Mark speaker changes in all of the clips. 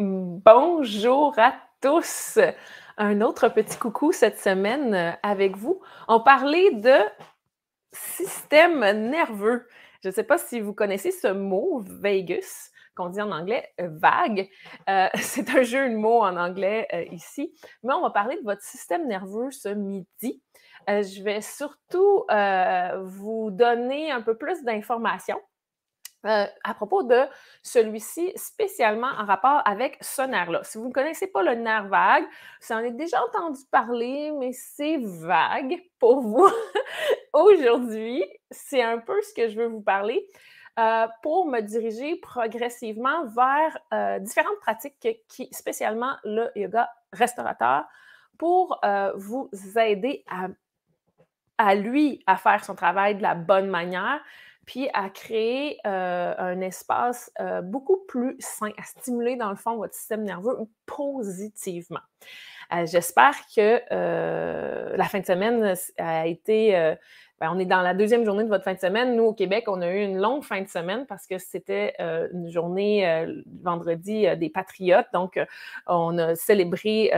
Speaker 1: Bonjour à tous. Un autre petit coucou cette semaine euh, avec vous. On parlait de système nerveux. Je ne sais pas si vous connaissez ce mot, vagus » qu'on dit en anglais euh, vague. Euh, c'est un jeu de mots en anglais ici, mais on va parler de votre système nerveux ce midi. je vais surtout vous donner un peu plus d'informations euh, à propos de celui-ci, spécialement en rapport avec ce nerf-là. Si vous ne connaissez pas le nerf vague, vous en avez déjà entendu parler, mais c'est vague pour vous. Aujourd'hui, c'est un peu ce que je veux vous parler euh, pour me diriger progressivement vers euh, différentes pratiques qui, spécialement le yoga restaurateur, pour vous aider à, à lui, à faire son travail de la bonne manière puis à créer euh, un espace euh, beaucoup plus sain, à stimuler dans le fond votre système nerveux positivement. Euh, j'espère que la fin de semaine a été... Ben, on est dans la deuxième journée de votre fin de semaine. Nous, au Québec, on a eu une longue fin de semaine parce que c'était une journée vendredi des Patriotes. Donc, on a célébré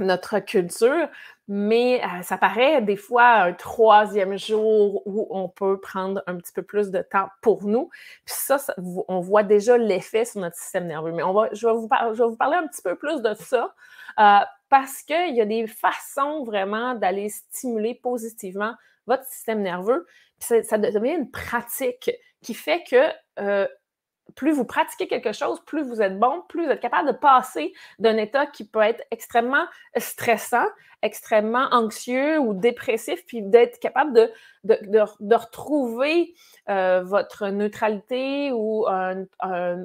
Speaker 1: notre culture, mais euh, ça paraît des fois un troisième jour où on peut prendre un petit peu plus de temps pour nous. Puis ça, on voit déjà l'effet sur notre système nerveux. Mais on je, vais vous parler un petit peu plus de ça euh, parce qu'il y a des façons vraiment d'aller stimuler positivement votre système nerveux. Puis ça, devient une pratique qui fait que euh, plus vous pratiquez quelque chose, plus vous êtes bon, plus vous êtes capable de passer d'un état qui peut être extrêmement stressant, extrêmement anxieux ou dépressif, puis d'être capable de, de, retrouver euh, votre neutralité ou une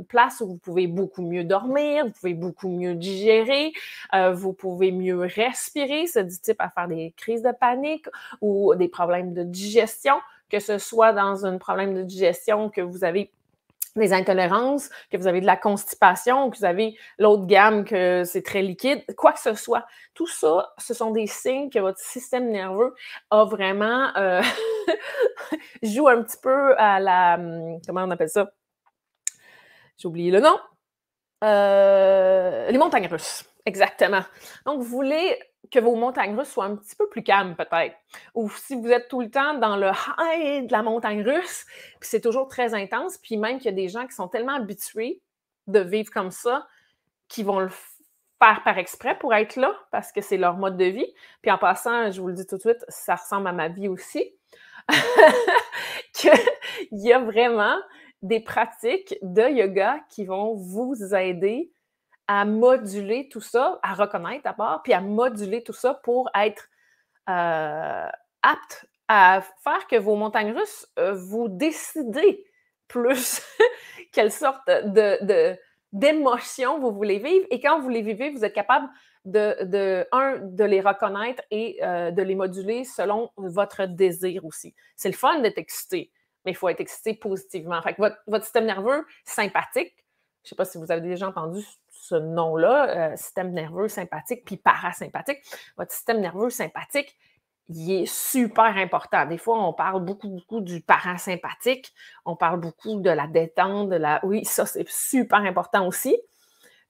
Speaker 1: place où vous pouvez beaucoup mieux dormir, vous pouvez beaucoup mieux digérer, euh, vous pouvez mieux respirer, ce du type à faire des crises de panique ou des problèmes de digestion, que ce soit dans un problème de digestion que vous avez des intolérances, que vous avez de la constipation, que vous avez l'autre gamme, que c'est très liquide, quoi que ce soit. Tout ça, ce sont des signes que votre système nerveux a vraiment euh, joué un petit peu à la hum, comment on appelle ça? J'ai oublié le nom. Euh, les montagnes russes. Exactement. Donc, vous voulez que vos montagnes russes soient un petit peu plus calmes peut-être. Ou si vous êtes tout le temps dans le high de la montagne russe, puis c'est toujours très intense, puis même qu'il y a des gens qui sont tellement habitués de vivre comme ça qui vont le faire par exprès pour être là parce que c'est leur mode de vie. Puis en passant, je vous le dis tout de suite, ça ressemble à ma vie aussi. Qu'il y a vraiment des pratiques de yoga qui vont vous aider à moduler tout ça, à reconnaître d'abord, puis à moduler tout ça pour être euh, apte à faire que vos montagnes russes, euh, vous décidez plus quelle sorte de, d'émotions vous voulez vivre. Et quand vous les vivez, vous êtes capable de, un, de les reconnaître et euh, de les moduler selon votre désir aussi. C'est le fun d'être excité, mais il faut être excité positivement. Fait que votre système nerveux sympathique, je ne sais pas si vous avez déjà entendu ce nom-là, euh, système nerveux sympathique puis parasympathique. Votre système nerveux sympathique, il est super important. Des fois, on parle beaucoup, beaucoup du parasympathique, on parle beaucoup de la détente, de la. Oui, ça, c'est super important aussi.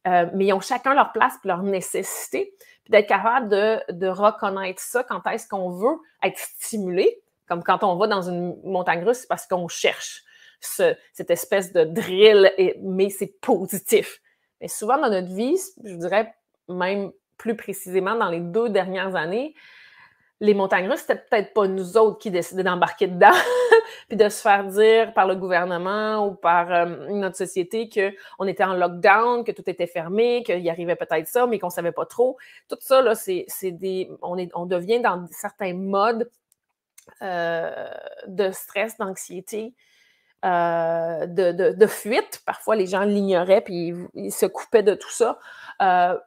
Speaker 1: Euh, mais ils ont chacun leur place leur nécessité. Puis d'être capable de, reconnaître ça quand est-ce qu'on veut être stimulé, comme quand on va dans une montagne russe, c'est parce qu'on cherche cette espèce de drill, mais c'est positif. Mais souvent dans notre vie, je dirais même plus précisément dans les deux dernières années, les montagnes russes, c'était peut-être pas nous autres qui décidaient d'embarquer dedans, puis de se faire dire par le gouvernement ou par notre société qu'on était en lockdown, que tout était fermé, qu'il arrivait peut-être ça, mais qu'on savait pas trop. Tout ça, là, c'est des. On, devient dans certains modes de stress, d'anxiété, euh, de, fuite. Parfois, les gens l'ignoraient puis ils, se coupaient de tout ça. Euh,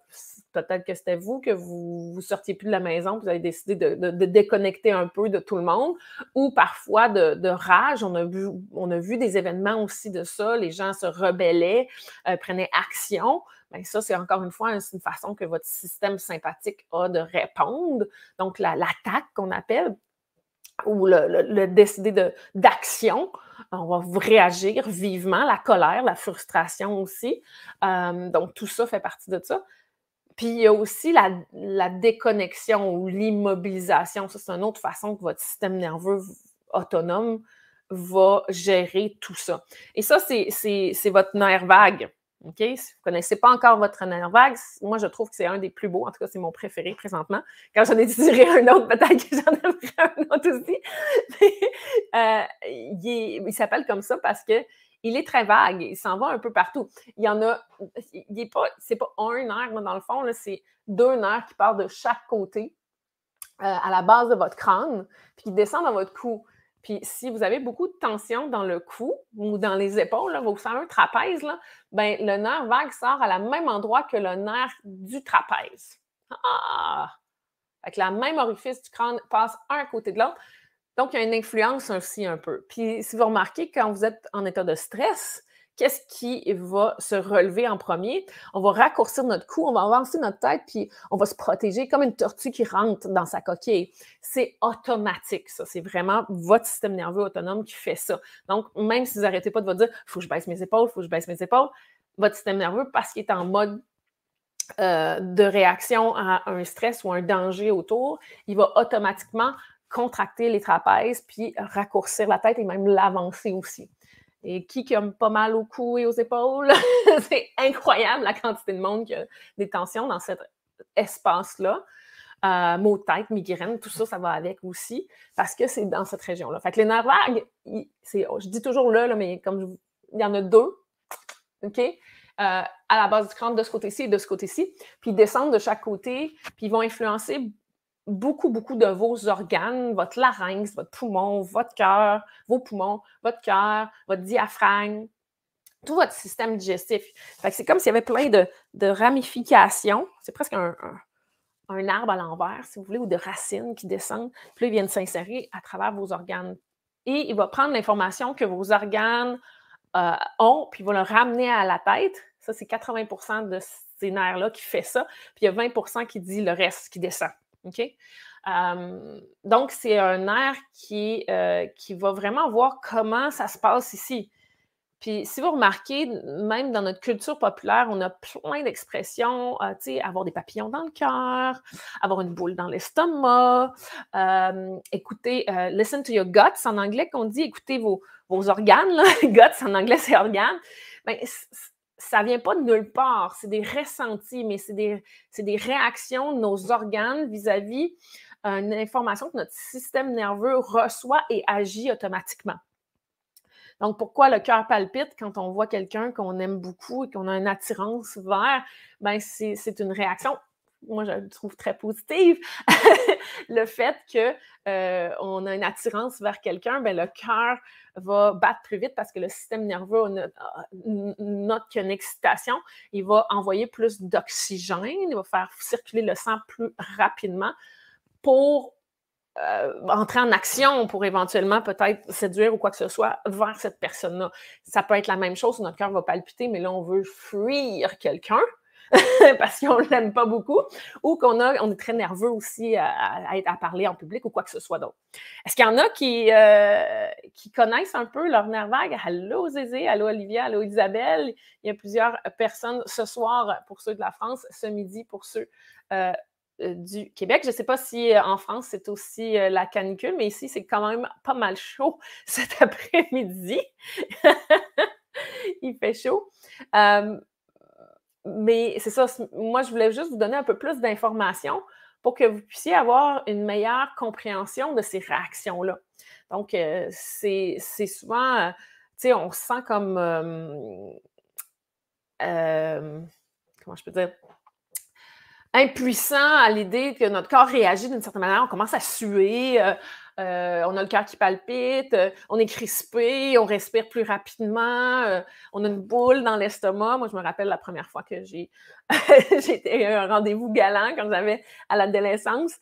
Speaker 1: peut-être que c'était vous, que vous, sortiez plus de la maison, vous avez décidé de, déconnecter un peu de tout le monde, ou parfois de, rage. On a, vu, on a vu des événements aussi de ça. Les gens se rebellaient, euh, prenaient action. mais ben, ça, c'est encore une fois hein, une façon que votre système sympathique a de répondre. Donc, l'attaque qu'on appelle, ou le, le, le décider d'action on va réagir vivement, la colère, la frustration aussi. Euh, donc, tout ça fait partie de ça. Puis il y a aussi la, la déconnexion ou l'immobilisation. Ça, c'est une autre façon que votre système nerveux autonome va gérer tout ça. Et ça, c'est votre nerf vague. OK? Si vous ne connaissez pas encore votre nerf vague, moi, je trouve que c'est un des plus beaux. En tout cas, c'est mon préféré présentement. Quand j'en ai tiré un autre, peut-être que j'en pris un autre aussi. Euh, il s'appelle comme ça parce que il est très vague. Il s'en va un peu partout. Il y en a... Il est pas... C'est pas un nerf, dans le fond. C'est deux nerfs qui partent de chaque côté euh, à la base de votre crâne puis qui descendent dans votre cou. Puis si vous avez beaucoup de tension dans le cou ou dans les épaules, vous vos fameux trapèzes, ben, le nerf vague sort à la même endroit que le nerf du trapèze. Ah! la même orifice du crâne passe un à côté de l'autre. Donc, il y a une influence aussi un peu. Puis si vous remarquez, quand vous êtes en état de stress, qu'est-ce qui va se relever en premier. On va raccourcir notre cou, on va avancer notre tête, puis on va se protéger comme une tortue qui rentre dans sa coquille. C'est automatique, ça. C'est vraiment votre système nerveux autonome qui fait ça. Donc, même si vous n'arrêtez pas de vous dire, il faut que je baisse mes épaules, il faut que je baisse mes épaules, votre système nerveux, parce qu'il est en mode euh, de réaction à un stress ou un danger autour, il va automatiquement contracter les trapèzes, puis raccourcir la tête et même l'avancer aussi et qui qui a pas mal au cou et aux épaules. c'est incroyable la quantité de monde qui a des tensions dans cet espace-là. Euh, maux de tête, migraine, tout ça, ça va avec aussi, parce que c'est dans cette région-là. Fait que les nerfs vagues, je dis toujours là, mais comme il y en a deux, OK? Euh, à la base du crâne de ce côté-ci et de ce côté-ci, puis ils descendent de chaque côté, puis ils vont influencer beaucoup, beaucoup de vos organes, votre larynx, votre poumon, votre cœur, vos poumons, votre cœur, votre diaphragme, tout votre système digestif. c'est comme s'il y avait plein de, ramifications. C'est presque un, arbre à l'envers, si vous voulez, ou de racines qui descendent. Puis là, ils viennent s'insérer à travers vos organes. Et il va prendre l'information que vos organes euh, ont, puis il va le ramener à la tête. Ça, c'est 80 de ces nerfs-là qui fait ça. Puis il y a 20 qui dit le reste, qui descend. OK? donc, c'est un air qui, euh, qui va vraiment voir comment ça se passe ici. Puis, si vous remarquez, même dans notre culture populaire, on a plein d'expressions, euh, tu sais, avoir des papillons dans le cœur, avoir une boule dans l'estomac, euh, écouter, listen to your guts en anglais qu'on dit, écoutez vos, organes, là. guts en anglais c'est organes. Ben, ça vient pas de nulle part. C'est des ressentis, mais c'est des, réactions de nos organes vis-à-vis euh, une information que notre système nerveux reçoit et agit automatiquement. Donc, pourquoi le cœur palpite quand on voit quelqu'un qu'on aime beaucoup et qu'on a une attirance vers? Ben, c'est une réaction moi, je le trouve très positive, le fait qu'on euh, a une attirance vers quelqu'un, ben, le cœur va battre très vite parce que le système nerveux note qu'une excitation. Il va envoyer plus d'oxygène, il va faire circuler le sang plus rapidement pour euh, entrer en action pour éventuellement peut-être séduire ou quoi que ce soit vers cette personne-là. Ça peut être la même chose, notre cœur va palpiter, mais là, on veut fuir quelqu'un parce qu'on ne l'aime pas beaucoup, ou qu'on a, on est très nerveux aussi à, parler en public ou quoi que ce soit d'autre. Est-ce qu'il y en a qui, euh, connaissent un peu leur nerve vague? Allô Zézé, allô Olivia, allô Isabelle. Il y a plusieurs personnes ce soir pour ceux de la France, ce midi pour ceux euh, euh, du Québec. Je ne sais pas si en France c'est aussi la canicule, mais ici c'est quand même pas mal chaud cet après-midi. Il fait chaud. Mais c'est ça, moi, je voulais juste vous donner un peu plus d'informations pour que vous puissiez avoir une meilleure compréhension de ces réactions-là. Donc, euh, c'est souvent, euh, tu sais, on se sent comme, euh, comment je peux dire, impuissant à l'idée que notre corps réagit d'une certaine manière. On commence à suer, euh, on a le cœur qui palpite, on est crispé, on respire plus rapidement, euh, on a une boule dans l'estomac. Moi, je me rappelle la première fois que j'ai été à un rendez-vous galant quand j'avais à l'adolescence,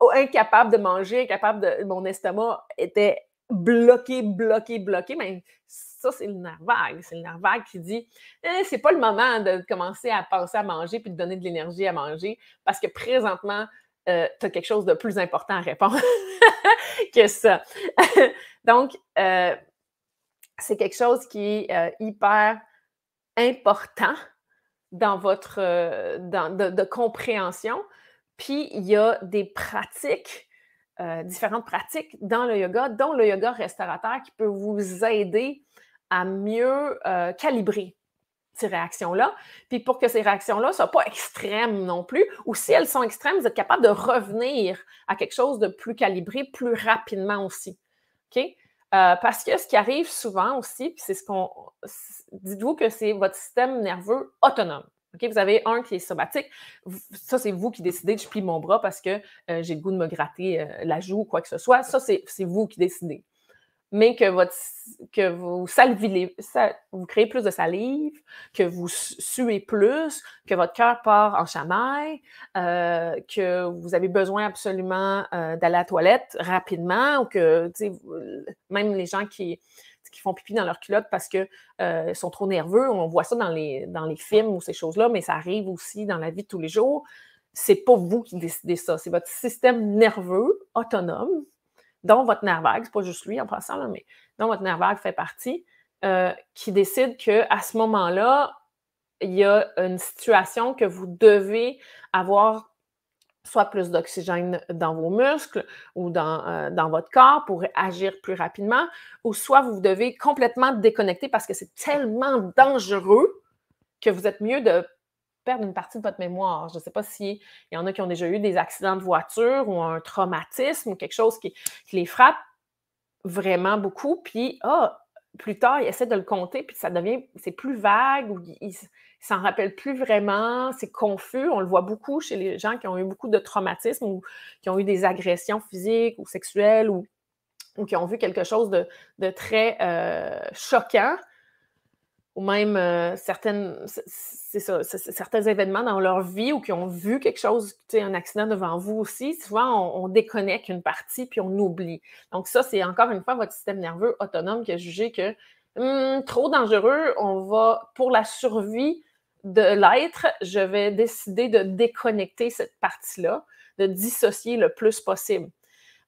Speaker 1: oh, incapable de manger, incapable de. Mon estomac était bloqué, bloqué, bloqué. Mais ça, c'est le nerf C'est le nerf qui dit eh, c'est pas le moment de commencer à penser à manger puis de donner de l'énergie à manger parce que présentement, euh, tu as quelque chose de plus important à répondre que ça. Donc, euh, c'est quelque chose qui est euh, hyper important dans votre dans, de, compréhension. Puis, il y a des pratiques, différentes pratiques dans le yoga, dont le yoga restaurateur qui peut vous aider à mieux calibrer ces réactions-là, puis pour que ces réactions-là ne soient pas extrêmes non plus, ou si elles sont extrêmes, vous êtes capable de revenir à quelque chose de plus calibré plus rapidement aussi. OK? Euh, parce que ce qui arrive souvent aussi, puis c'est ce qu'on. Dites-vous que c'est votre système nerveux autonome. OK? Vous avez un qui est somatique. Ça, c'est vous qui décidez je plie mon bras parce que euh, j'ai le goût de me gratter euh, la joue ou quoi que ce soit. Ça, c'est vous qui décidez mais que, vous salivez, vous créez plus de salive, que vous suez plus, que votre cœur part en chamaille, euh, que vous avez besoin absolument euh, d'aller à la toilette rapidement, ou que même les gens qui, font pipi dans leur culotte parce qu'ils euh, sont trop nerveux, on voit ça dans les, dans les films ou ces choses-là, mais ça arrive aussi dans la vie de tous les jours. C'est pas vous qui décidez ça, c'est votre système nerveux autonome dont votre nerf vague, c'est pas juste lui en passant, là, mais dont votre nerf vague fait partie, euh, qui décide qu'à ce moment-là, il y a une situation que vous devez avoir soit plus d'oxygène dans vos muscles ou dans, euh, dans, votre corps pour agir plus rapidement, ou soit vous devez complètement déconnecter parce que c'est tellement dangereux que vous êtes mieux de perdre une partie de votre mémoire. Je ne sais pas s'il y en a qui ont déjà eu des accidents de voiture ou un traumatisme ou quelque chose qui, les frappe vraiment beaucoup. Puis, ah, plus tard, ils essaient de le compter, puis ça devient, c'est plus vague ou ils s'en rappellent plus vraiment, c'est confus. On le voit beaucoup chez les gens qui ont eu beaucoup de traumatismes ou qui ont eu des agressions physiques ou sexuelles ou, qui ont vu quelque chose de, très euh, choquant ou même euh, certaines, certains événements dans leur vie ou qui ont vu quelque chose, un accident devant vous aussi, souvent on, déconnecte une partie puis on oublie. Donc ça, c'est encore une fois votre système nerveux autonome qui a jugé que hum, trop dangereux, on va, pour la survie de l'être, je vais décider de déconnecter cette partie-là, de dissocier le plus possible.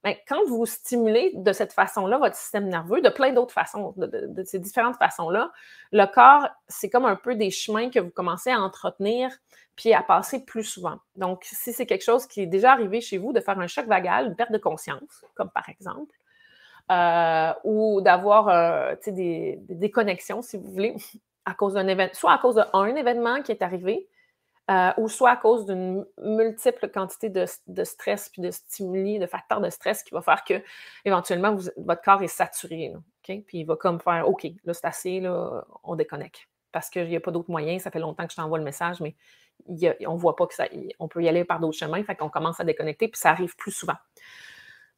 Speaker 1: Mais ben, quand vous stimulez de cette façon-là votre système nerveux, de plein d'autres façons, de, ces différentes façons-là, le corps, c'est comme un peu des chemins que vous commencez à entretenir puis à passer plus souvent. Donc, si c'est quelque chose qui est déjà arrivé chez vous, de faire un choc vagal, une perte de conscience, comme par exemple, euh, ou d'avoir euh, des, connexions, si vous voulez, à cause d'un événement, soit à cause d'un événement qui est arrivé, euh, ou soit à cause d'une multiple quantité de, stress, puis de stimuli, de facteurs de stress qui va faire que éventuellement votre corps est saturé. Puis il va comme faire OK, là c'est assez, là, on déconnecte. Parce qu'il n'y a pas d'autre moyen, ça fait longtemps que je t'envoie le message, mais on ne voit pas que ça. on peut y aller par d'autres chemins, fait qu'on commence à déconnecter, puis ça arrive plus souvent.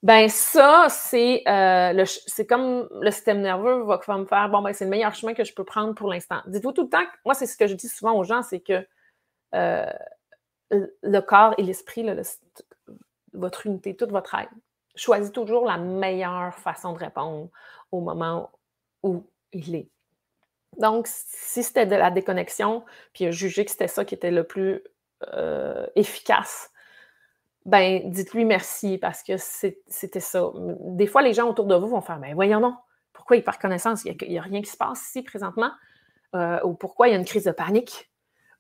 Speaker 1: Ben ça, c'est euh, c'est comme le système nerveux va, me faire bon ben c'est le meilleur chemin que je peux prendre pour l'instant. Dites-vous tout le temps, moi c'est ce que je dis souvent aux gens, c'est que euh, le corps et l'esprit, votre unité, toute votre aide. Choisis toujours la meilleure façon de répondre au moment où il est. Donc, si c'était de la déconnexion, puis juger que c'était ça qui était le plus euh, efficace, ben dites-lui merci parce que c'était ça. Des fois, les gens autour de vous vont faire Mais ben, voyons non, pourquoi il part connaissance, il n'y a, rien qui se passe ici présentement, euh, ou pourquoi il y a une crise de panique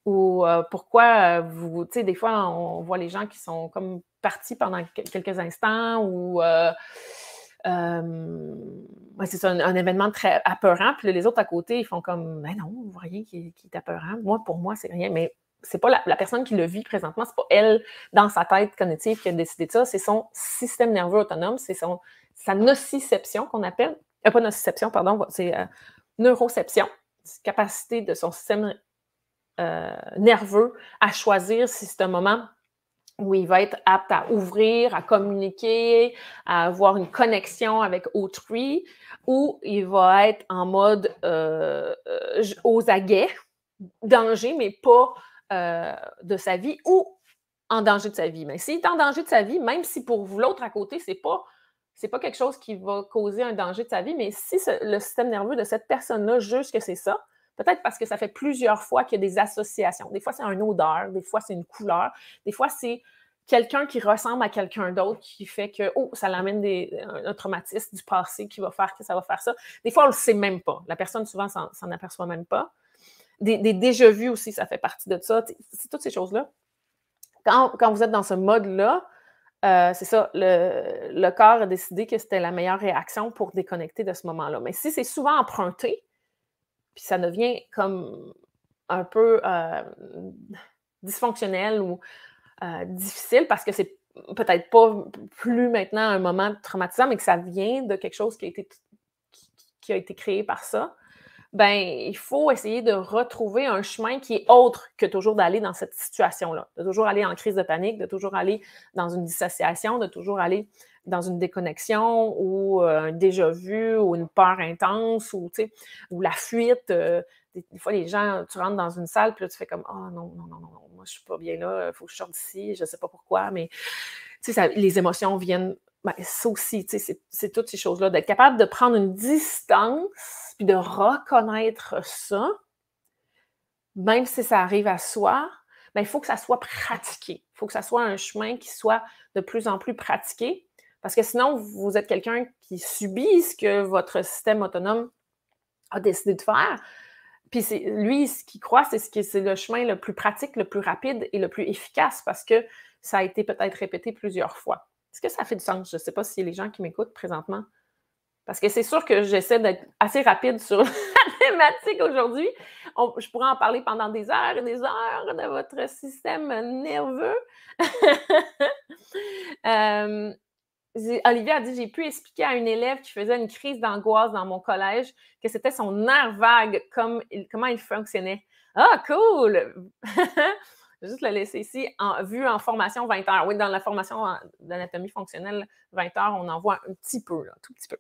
Speaker 1: ou euh, pourquoi euh, vous, tu sais, des fois, on, voit les gens qui sont comme partis pendant quelques instants ou euh, c'est un, événement très apeurant, puis les autres à côté, ils font comme, ben non, vous voyez qui, est apeurant. Moi, pour moi, c'est rien, mais c'est pas la, personne qui le vit présentement, c'est pas elle dans sa tête cognitive qui a décidé de ça, c'est son système nerveux autonome, c'est son sa nociception qu'on appelle, pas nociception, pardon, c'est neuroception, capacité de son système euh, nerveux à choisir si c'est un moment où il va être apte à ouvrir, à communiquer, à avoir une connexion avec autrui, ou il va être en mode euh, euh, aux aguets, danger, mais pas de sa vie, ou en danger de sa vie. Mais s'il est en danger de sa vie, même si pour l'autre à côté, c'est pas c'est pas quelque chose qui va causer un danger de sa vie, mais si le système nerveux de cette personne-là juge que c'est ça, Peut-être parce que ça fait plusieurs fois qu'il y a des associations. Des fois, c'est un odeur, des fois, c'est une couleur, des fois, c'est quelqu'un qui ressemble à quelqu'un d'autre qui fait que, oh, ça l'amène des, un traumatisme du passé qui va faire que ça va faire ça. Des fois, on ne le sait même pas. La personne, souvent, s'en, s'en aperçoit même pas. Des, déjà-vus aussi, ça fait partie de ça. C'est toutes ces choses-là. Quand, vous êtes dans ce mode-là, euh, c'est ça, le, corps a décidé que c'était la meilleure réaction pour déconnecter de ce moment-là. Mais si c'est souvent emprunté, puis ça devient comme un peu euh, dysfonctionnel ou euh, difficile parce que c'est peut-être pas plus maintenant un moment traumatisant, mais que ça vient de quelque chose qui a été, a été créé par ça. Ben, il faut essayer de retrouver un chemin qui est autre que toujours d'aller dans cette situation-là, de toujours aller en crise de panique, de toujours aller dans une dissociation, de toujours aller dans une déconnexion ou euh, un déjà vu ou une peur intense ou, ou la fuite. Euh, des, fois, les gens, tu rentres dans une salle, puis là, tu fais comme, Ah non, non, non, non, moi, je suis pas bien là, il faut que je sorte d'ici, je sais pas pourquoi, mais, les émotions viennent, ben, ça aussi, c'est toutes ces choses-là, d'être capable de prendre une distance, puis de reconnaître ça, même si ça arrive à soi, ben, il faut que ça soit pratiqué, il faut que ça soit un chemin qui soit de plus en plus pratiqué, parce que sinon, vous êtes quelqu'un qui subit ce que votre système autonome a décidé de faire. Puis c'est, lui, ce qu'il croit, c'est, ce qui, c'est le chemin le plus pratique, le plus rapide et le plus efficace parce que ça a été peut-être répété plusieurs fois. Est-ce que ça fait du sens? Je ne sais pas si les gens qui m'écoutent présentement. Parce que c'est sûr que j'essaie d'être assez rapide sur la thématique aujourd'hui. je pourrais en parler pendant des heures et des heures de votre système nerveux. Euh, Olivier a dit J'ai pu expliquer à une élève qui faisait une crise d'angoisse dans mon collège que c'était son nerf vague, comme comment il fonctionnait. Ah, cool Juste le laisser ici, en, vu en formation 20 heures. Oui, dans la formation d'anatomie fonctionnelle 20 heures, on en voit un petit peu, un tout petit peu.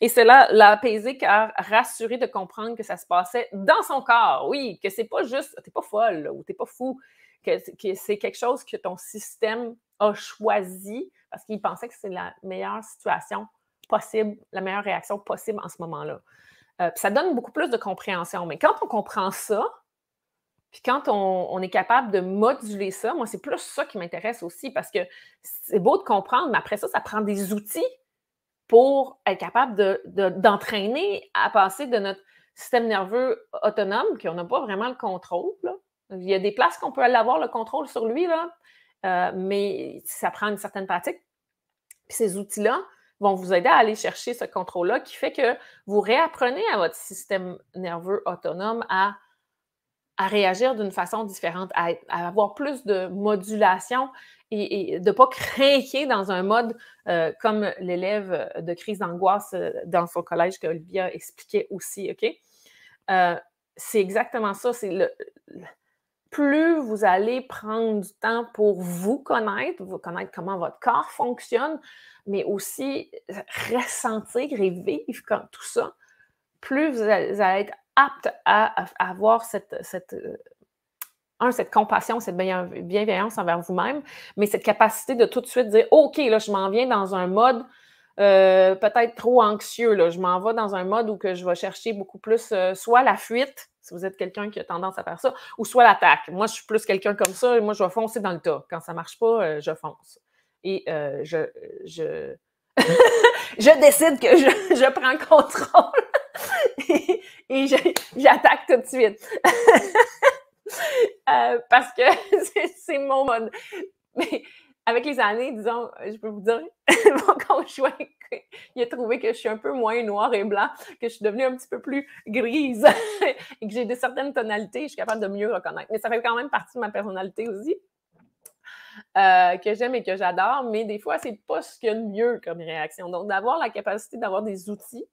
Speaker 1: Et cela l'a apaisé car rassuré de comprendre que ça se passait dans son corps. Oui, que c'est pas juste, t'es pas folle ou t'es pas fou, que c'est quelque chose que ton système a choisi parce qu'il pensait que c'est la meilleure situation possible, la meilleure réaction possible en ce moment-là. Euh, ça donne beaucoup plus de compréhension. Mais quand on comprend ça, puis quand on, est capable de moduler ça, moi, c'est plus ça qui m'intéresse aussi, parce que c'est beau de comprendre, mais après ça, ça prend des outils pour être capable d'entraîner de, à passer de notre système nerveux autonome, qu'on n'a pas vraiment le contrôle. Là. Il y a des places qu'on peut aller avoir le contrôle sur lui, là, euh, mais ça prend une certaine pratique. ces outils-là vont vous aider à aller chercher ce contrôle-là qui fait que vous réapprenez à votre système nerveux autonome à, à réagir d'une façon différente, à, avoir plus de modulation et, de ne pas craquer dans un mode euh, comme l'élève de crise d'angoisse euh, dans son collège que Olivia expliquait aussi, OK? c'est exactement ça, c'est le plus vous allez prendre du temps pour vous connaître, vous connaître comment votre corps fonctionne, mais aussi ressentir et vivre comme tout ça, plus vous allez être apte à, avoir euh, cette, compassion, cette bienveillance envers vous-même, mais cette capacité de tout de suite dire OK, là, je m'en viens dans un mode euh, peut-être trop anxieux, là, je m'en vais dans un mode où que je vais chercher beaucoup plus euh, soit la fuite, si vous êtes quelqu'un qui a tendance à faire ça, ou soit l'attaque. Moi, je suis plus quelqu'un comme ça, et moi, je vais foncer dans le tas. Quand ça ne marche pas, euh, je fonce. Et euh, je, je... décide que je, je prends contrôle et, j'attaque tout de suite. Euh, parce que c'est mon mode. Mais avec les années, disons, euh, je peux vous dire, mon conjoint, il a trouvé que je suis un peu moins noir et blanc, que je suis devenue un petit peu plus grise et que j'ai de certaines tonalités, je suis capable de mieux reconnaître. Mais ça fait quand même partie de ma personnalité aussi. Euh, que j'aime et que j'adore, mais des fois, c'est pas ce qu'il y a de mieux comme réaction. Donc, d'avoir la capacité d'avoir des outils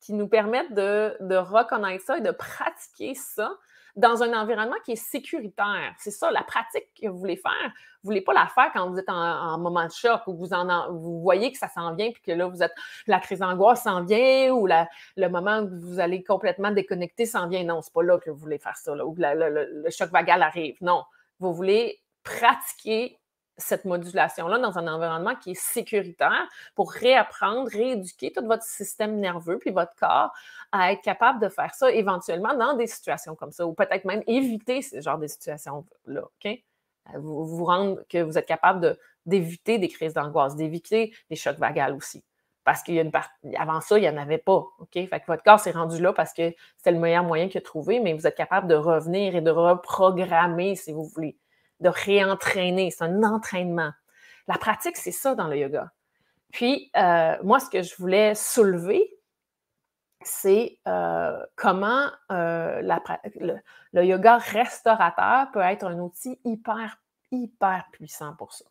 Speaker 1: qui nous permettent de, de, reconnaître ça et de pratiquer ça dans un environnement qui est sécuritaire. C'est ça, la pratique que vous voulez faire. Vous ne voulez pas la faire quand vous êtes en, moment de choc ou vous, vous voyez que ça s'en vient, puis que là, vous êtes la crise d'angoisse s'en vient ou le moment où vous allez complètement déconnecter s'en vient. Non, c'est pas là que vous voulez faire ça, là, ou le, choc vagal arrive. Non, vous voulez pratiquer cette modulation-là dans un environnement qui est sécuritaire pour réapprendre, rééduquer tout votre système nerveux puis votre corps à être capable de faire ça éventuellement dans des situations comme ça ou peut-être même éviter ce genre de situations-là. OK? vous, rendre que vous êtes capable d'éviter des crises d'angoisse, d'éviter des chocs vagales aussi. Parce qu'il y a une partie, avant ça, il n'y en avait pas. OK? votre corps s'est rendu là parce que c'est le meilleur moyen qu'il a trouvé, mais vous êtes capable de revenir et de reprogrammer, si vous voulez, de réentraîner. C'est un entraînement. La pratique, c'est ça dans le yoga. Puis, euh, moi, ce que je voulais soulever c'est euh, comment euh, le, yoga restaurateur peut être un outil hyper, hyper puissant pour ça.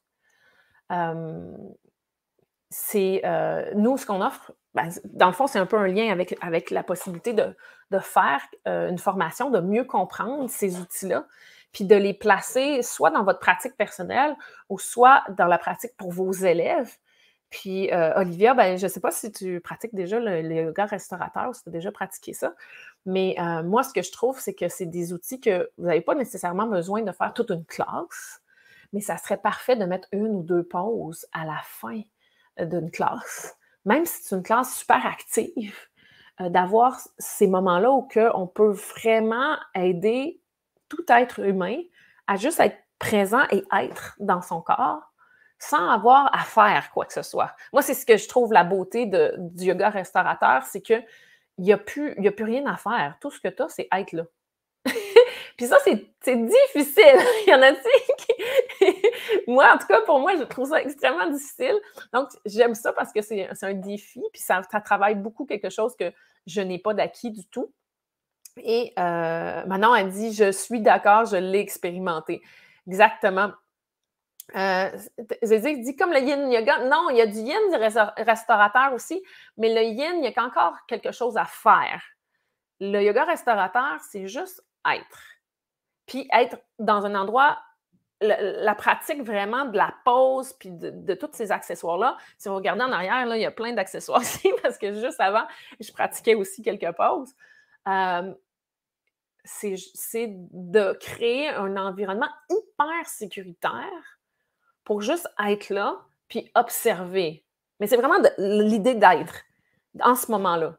Speaker 1: c'est euh, nous, ce qu'on offre, ben, dans le fond, c'est un peu un lien avec, la possibilité de, de faire une formation, de mieux comprendre ces outils-là, puis de les placer soit dans votre pratique personnelle ou soit dans la pratique pour vos élèves puis, euh, Olivia, ben, je ne sais pas si tu pratiques déjà le, yoga restaurateur ou si tu as déjà pratiqué ça, mais euh, moi, ce que je trouve, c'est que c'est des outils que vous n'avez pas nécessairement besoin de faire toute une classe, mais ça serait parfait de mettre une ou deux pauses à la fin euh, d'une classe, même si c'est une classe super active, d'avoir ces moments-là où on peut vraiment aider tout être humain à juste être présent et être dans son corps sans avoir à faire quoi que ce soit. Moi, c'est ce que je trouve la beauté de, du yoga restaurateur, c'est qu'il n'y a, plus, a plus rien à faire. Tout ce que tu as, c'est être là. Puis ça, c'est difficile. Il y en a qui... moi, en tout cas, pour moi, je trouve ça extrêmement difficile. Donc, j'aime ça parce que c'est un défi, puis ça, travaille beaucoup quelque chose que je n'ai pas d'acquis du tout. Et euh, maintenant, elle dit, je suis d'accord, je l'ai expérimenté. Exactement. Je euh, euh, dis comme le yin yoga. Non, il y a du yin du restaurateur aussi, mais le yin, il y a qu'encore quelque chose à faire. Le yoga restaurateur, c'est juste être. Puis être dans un endroit, la pratique vraiment de la pause, puis de, tous ces accessoires-là. Si vous regardez en arrière, là, il y a plein d'accessoires aussi, parce que juste avant, je pratiquais aussi quelques pauses. Euh, c'est de créer un environnement hyper sécuritaire pour juste être là, puis observer. Mais c'est vraiment l'idée d'être en ce moment-là.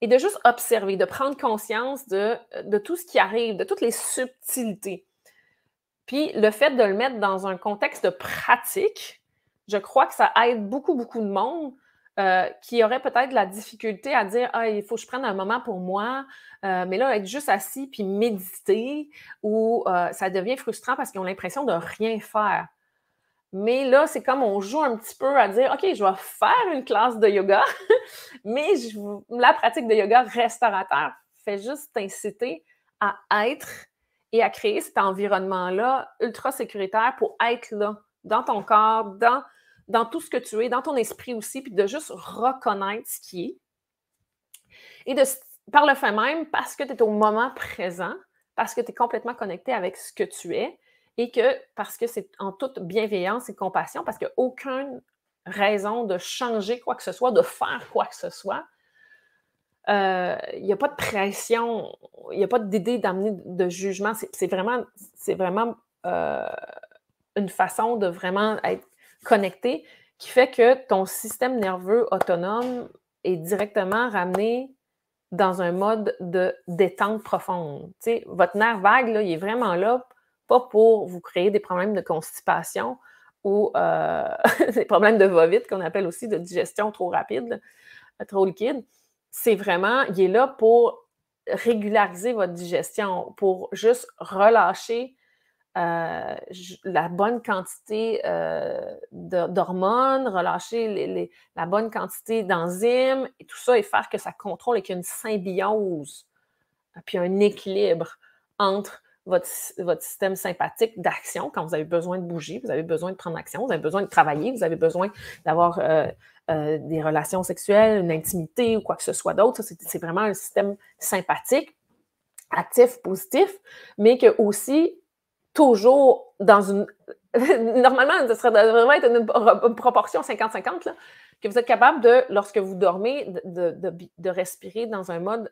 Speaker 1: Et de juste observer, de prendre conscience de, tout ce qui arrive, de toutes les subtilités. Puis le fait de le mettre dans un contexte de pratique, je crois que ça aide beaucoup, beaucoup de monde euh, qui aurait peut-être la difficulté à dire ah, il faut que je prenne un moment pour moi, euh, mais là, être juste assis puis méditer, ou euh, ça devient frustrant parce qu'ils ont l'impression de rien faire. Mais là, c'est comme on joue un petit peu à dire, OK, je vais faire une classe de yoga, mais la pratique de yoga restaurateur fait juste t'inciter à être et à créer cet environnement-là ultra sécuritaire pour être là, dans ton corps, dans, dans tout ce que tu es, dans ton esprit aussi, puis de juste reconnaître ce qui est. Et par le fait même, parce que tu es au moment présent, parce que tu es complètement connecté avec ce que tu es, et que, parce que c'est en toute bienveillance et compassion, parce qu'il n'y a aucune raison de changer quoi que ce soit, de faire quoi que ce soit, euh, il n'y a pas de pression, il n'y a pas d'idée d'amener de jugement. C'est vraiment, vraiment euh, une façon de vraiment être connecté qui fait que ton système nerveux autonome est directement ramené dans un mode de détente profonde. votre nerf vague, là, il est vraiment là pas pour vous créer des problèmes de constipation ou euh, des problèmes de va qu'on appelle aussi de digestion trop rapide, euh, trop liquide. C'est vraiment, il est là pour régulariser votre digestion, pour juste relâcher euh, la bonne quantité d'hormones, relâcher la bonne quantité d'enzymes, et tout ça, et faire que ça contrôle et qu'il y ait une symbiose, puis un équilibre entre votre, système sympathique d'action quand vous avez besoin de bouger, vous avez besoin de prendre action, vous avez besoin de travailler, vous avez besoin d'avoir euh, euh, des relations sexuelles, une intimité ou quoi que ce soit d'autre. C'est vraiment un système sympathique, actif, positif, mais que aussi toujours dans une. Normalement, ça serait vraiment être une, proportion 50-50, que vous êtes capable de, lorsque vous dormez, de respirer dans un mode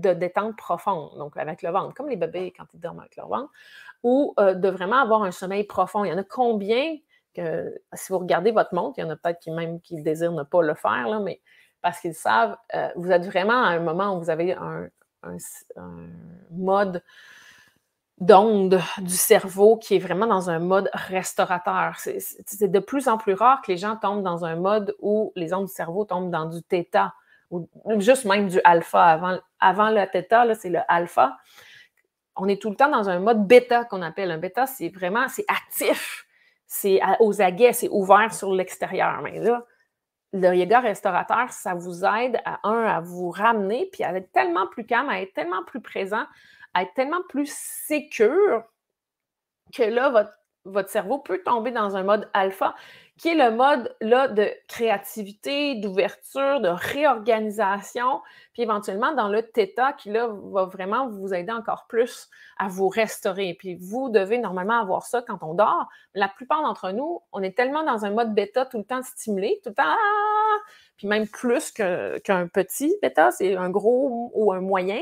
Speaker 1: de détente profonde, donc avec le ventre, comme les bébés quand ils dorment avec leur ventre, ou euh, de vraiment avoir un sommeil profond. Il y en a combien que, si vous regardez votre montre, il y en a peut-être qui même qui désirent ne pas le faire, mais parce qu'ils savent, euh, vous êtes vraiment à un moment où vous avez un, mode d'onde du cerveau qui est vraiment dans un mode restaurateur. C'est de plus en plus rare que les gens tombent dans un mode où les ondes du cerveau tombent dans du θ, ou juste même du alpha. Avant, avant le theta, c'est le alpha. On est tout le temps dans un mode bêta qu'on appelle. Un bêta, c'est vraiment, c'est actif, c'est aux aguets, c'est ouvert sur l'extérieur. Mais là, le yoga restaurateur, ça vous aide à, un, à vous ramener, puis à être tellement plus calme, à être tellement plus présent, à être tellement plus sécure que là, votre, votre cerveau peut tomber dans un mode alpha qui est le mode là, de créativité, d'ouverture, de réorganisation, puis éventuellement dans le Theta qui va vraiment vous aider encore plus à vous restaurer. Puis vous devez normalement avoir ça quand on dort. La plupart d'entre nous, on est tellement dans un mode bêta tout le temps stimulé, tout le temps ah! puis même plus qu'un petit bêta, c'est un gros ou un moyen,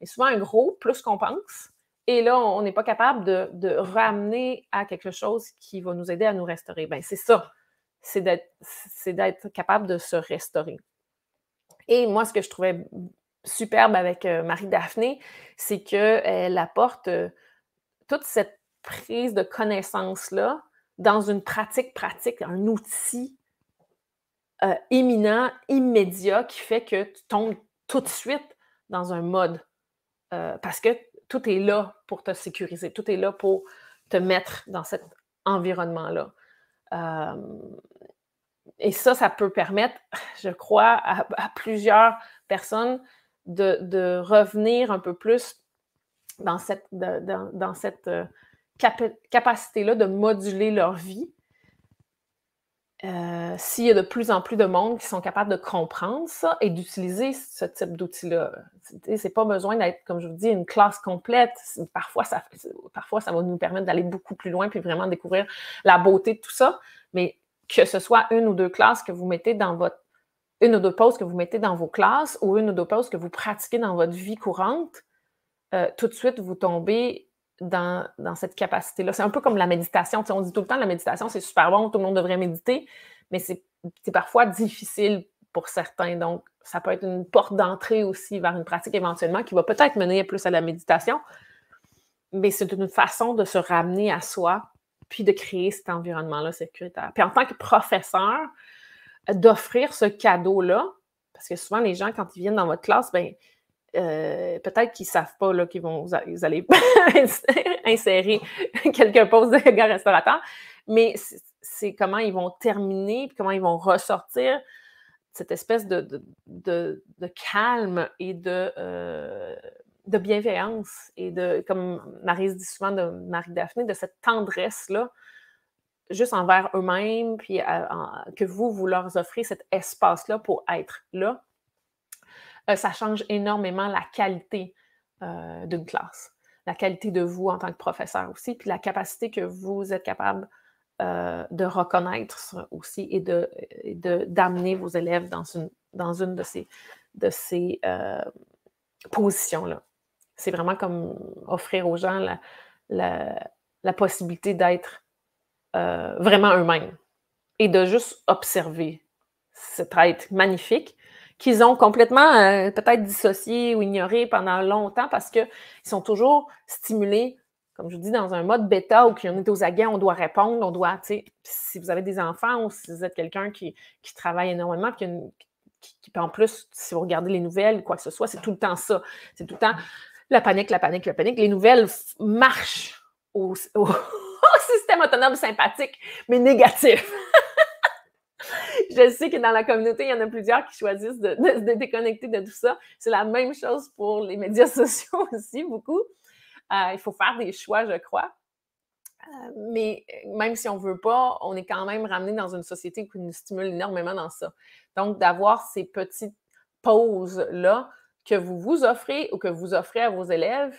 Speaker 1: mais souvent un gros plus qu'on pense. Et là, on n'est pas capable de, ramener à quelque chose qui va nous aider à nous restaurer. Ben, c'est ça. C'est d'être capable de se restaurer. Et moi, ce que je trouvais superbe avec euh, Marie-Daphné, c'est qu'elle apporte euh, toute cette prise de connaissance-là dans une pratique pratique, un outil euh, éminent, imminent, immédiat, qui fait que tu tombes tout de suite dans un mode. parce que tout est là pour te sécuriser, tout est là pour te mettre dans cet environnement-là. Euh, et ça, ça peut permettre, je crois, à, plusieurs personnes de, revenir un peu plus dans cette, euh, capacité-là de moduler leur vie euh, s'il y a de plus en plus de monde qui sont capables de comprendre ça et d'utiliser ce type d'outils-là. C'est pas besoin d'être, comme je vous dis, une classe complète. Parfois, ça, parfois, ça va nous permettre d'aller beaucoup plus loin puis vraiment découvrir la beauté de tout ça. Mais que ce soit une ou deux classes que vous mettez dans votre une ou deux pauses que vous mettez dans vos classes ou une ou deux pauses que vous pratiquez dans votre vie courante, euh, tout de suite, vous tombez dans, cette capacité-là. C'est un peu comme la méditation. on dit tout le temps la méditation, c'est super bon, tout le monde devrait méditer, mais c'est parfois difficile pour certains. Donc, ça peut être une porte d'entrée aussi vers une pratique éventuellement qui va peut-être mener plus à la méditation, mais c'est une façon de se ramener à soi puis de créer cet environnement-là sécuritaire. Puis en tant que professeur, d'offrir ce cadeau-là, parce que souvent les gens, quand ils viennent dans votre classe, ben, euh, peut-être qu'ils ne savent pas qu'ils vont, insérer quelques pauses de gars restaurateur, mais c'est comment ils vont terminer, comment ils vont ressortir cette espèce de, de, calme et euh, de, bienveillance et de, comme Marie dit souvent de Marie-Daphné, de cette tendresse-là, juste envers eux-mêmes, puis que vous, vous leur offrez cet espace-là pour être là euh, ça change énormément la qualité euh, d'une classe, la qualité de vous en tant que professeur aussi, puis la capacité que vous êtes capable euh, de reconnaître aussi et de, d'amener vos élèves dans une, dans une de ces, de ces positions-là. C'est vraiment comme offrir aux gens la, possibilité d'être vraiment eux-mêmes et de juste observer ce être magnifique qu'ils ont complètement euh, peut-être dissocié ou ignoré pendant longtemps parce qu'ils sont toujours stimulés, comme je vous dis, dans un mode bêta où on est aux aguets, on doit répondre, on doit, tu sais, si vous avez des enfants ou si vous êtes quelqu'un qui, travaille énormément, puis qui, en plus, si vous regardez les nouvelles, quoi que ce soit, c'est tout le temps ça. C'est tout le temps la panique, la panique, la panique. Les nouvelles marchent au système autonome sympathique, mais négatif je sais que dans la communauté, il y en a plusieurs qui choisissent de, de, déconnecter de tout ça. C'est la même chose pour les médias sociaux aussi, beaucoup. Euh, il faut faire des choix, je crois. Euh, mais euh, même si on ne veut pas, on est quand même ramené dans une société qui nous stimule énormément dans ça. Donc, d'avoir ces petites pauses-là que vous vous offrez ou que vous offrez à vos élèves,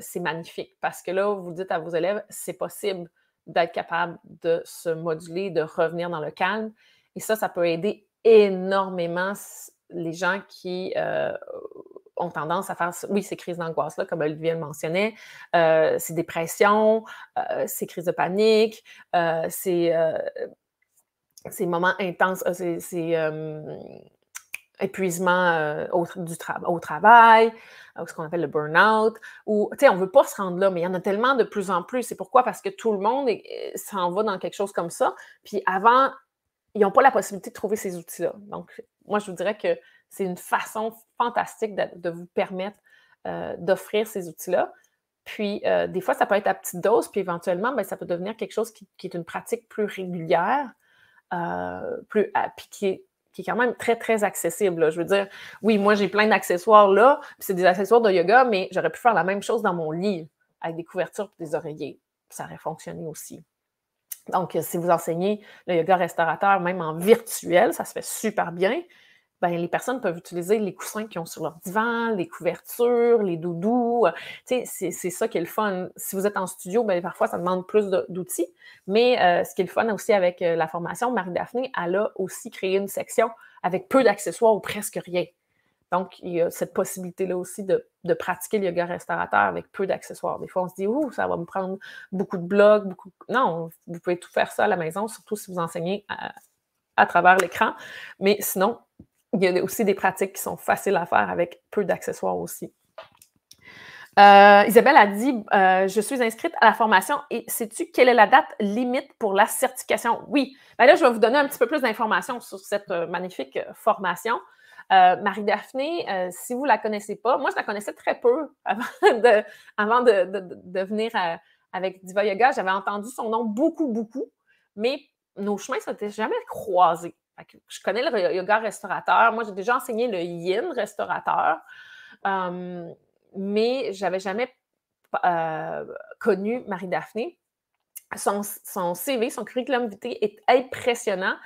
Speaker 1: c'est magnifique parce que là, vous dites à vos élèves, c'est possible d'être capable de se moduler, de revenir dans le calme. Et ça, ça peut aider énormément les gens qui euh, ont tendance à faire, oui, ces crises d'angoisse-là, comme Olivier le mentionnait, euh, ces dépressions, euh, ces crises de panique, euh, ces, ces, moments intenses, ces, épuisements au, du au travail, ce qu'on appelle le burn-out, ou, tu sais, on ne veut pas se rendre là, mais il y en a tellement de plus en plus. C'est pourquoi? Parce que tout le monde s'en va dans quelque chose comme ça. Puis avant ils n'ont pas la possibilité de trouver ces outils-là. Donc, moi, je vous dirais que c'est une façon fantastique de, vous permettre euh, d'offrir ces outils-là. Puis, euh, des fois, ça peut être à petite dose, puis éventuellement, ben, ça peut devenir quelque chose qui, est une pratique plus régulière, euh, plus, ah, puis qui est, quand même très, très accessible. Je veux dire, oui, moi, j'ai plein d'accessoires là, puis c'est des accessoires de yoga, mais j'aurais pu faire la même chose dans mon lit avec des couvertures et des oreillers. Ça aurait fonctionné aussi. Donc, si vous enseignez le yoga restaurateur, même en virtuel, ça se fait super bien. Bien, les personnes peuvent utiliser les coussins qu'ils ont sur leur divan, les couvertures, les doudous. Euh, tu sais, c'est ça qui est le fun. Si vous êtes en studio, ben parfois, ça demande plus d'outils. Mais euh, ce qui est le fun aussi avec euh, la formation, Marie-Daphné, elle a aussi créé une section avec peu d'accessoires ou presque rien. Donc, il y a cette possibilité-là aussi de, pratiquer le yoga restaurateur avec peu d'accessoires. Des fois, on se dit, ouh, ça va me prendre beaucoup de blocs, beaucoup. Non, vous pouvez tout faire ça à la maison, surtout si vous enseignez à, travers l'écran. Mais sinon, il y a aussi des pratiques qui sont faciles à faire avec peu d'accessoires aussi. Euh, Isabelle a dit euh, Je suis inscrite à la formation et sais-tu quelle est la date limite pour la certification? Oui. Ben là, je vais vous donner un petit peu plus d'informations sur cette euh, magnifique formation. Euh, Marie-Daphné, euh, si vous ne la connaissez pas, moi, je la connaissais très peu avant de, venir euh, avec Diva Yoga. J'avais entendu son nom beaucoup, beaucoup, mais nos chemins ne s'étaient jamais croisés. je connais le yoga restaurateur. Moi, j'ai déjà enseigné le yin restaurateur, mais je n'avais jamais connu Marie-Daphné. Son, son, CV, son curriculum vitae est impressionnant.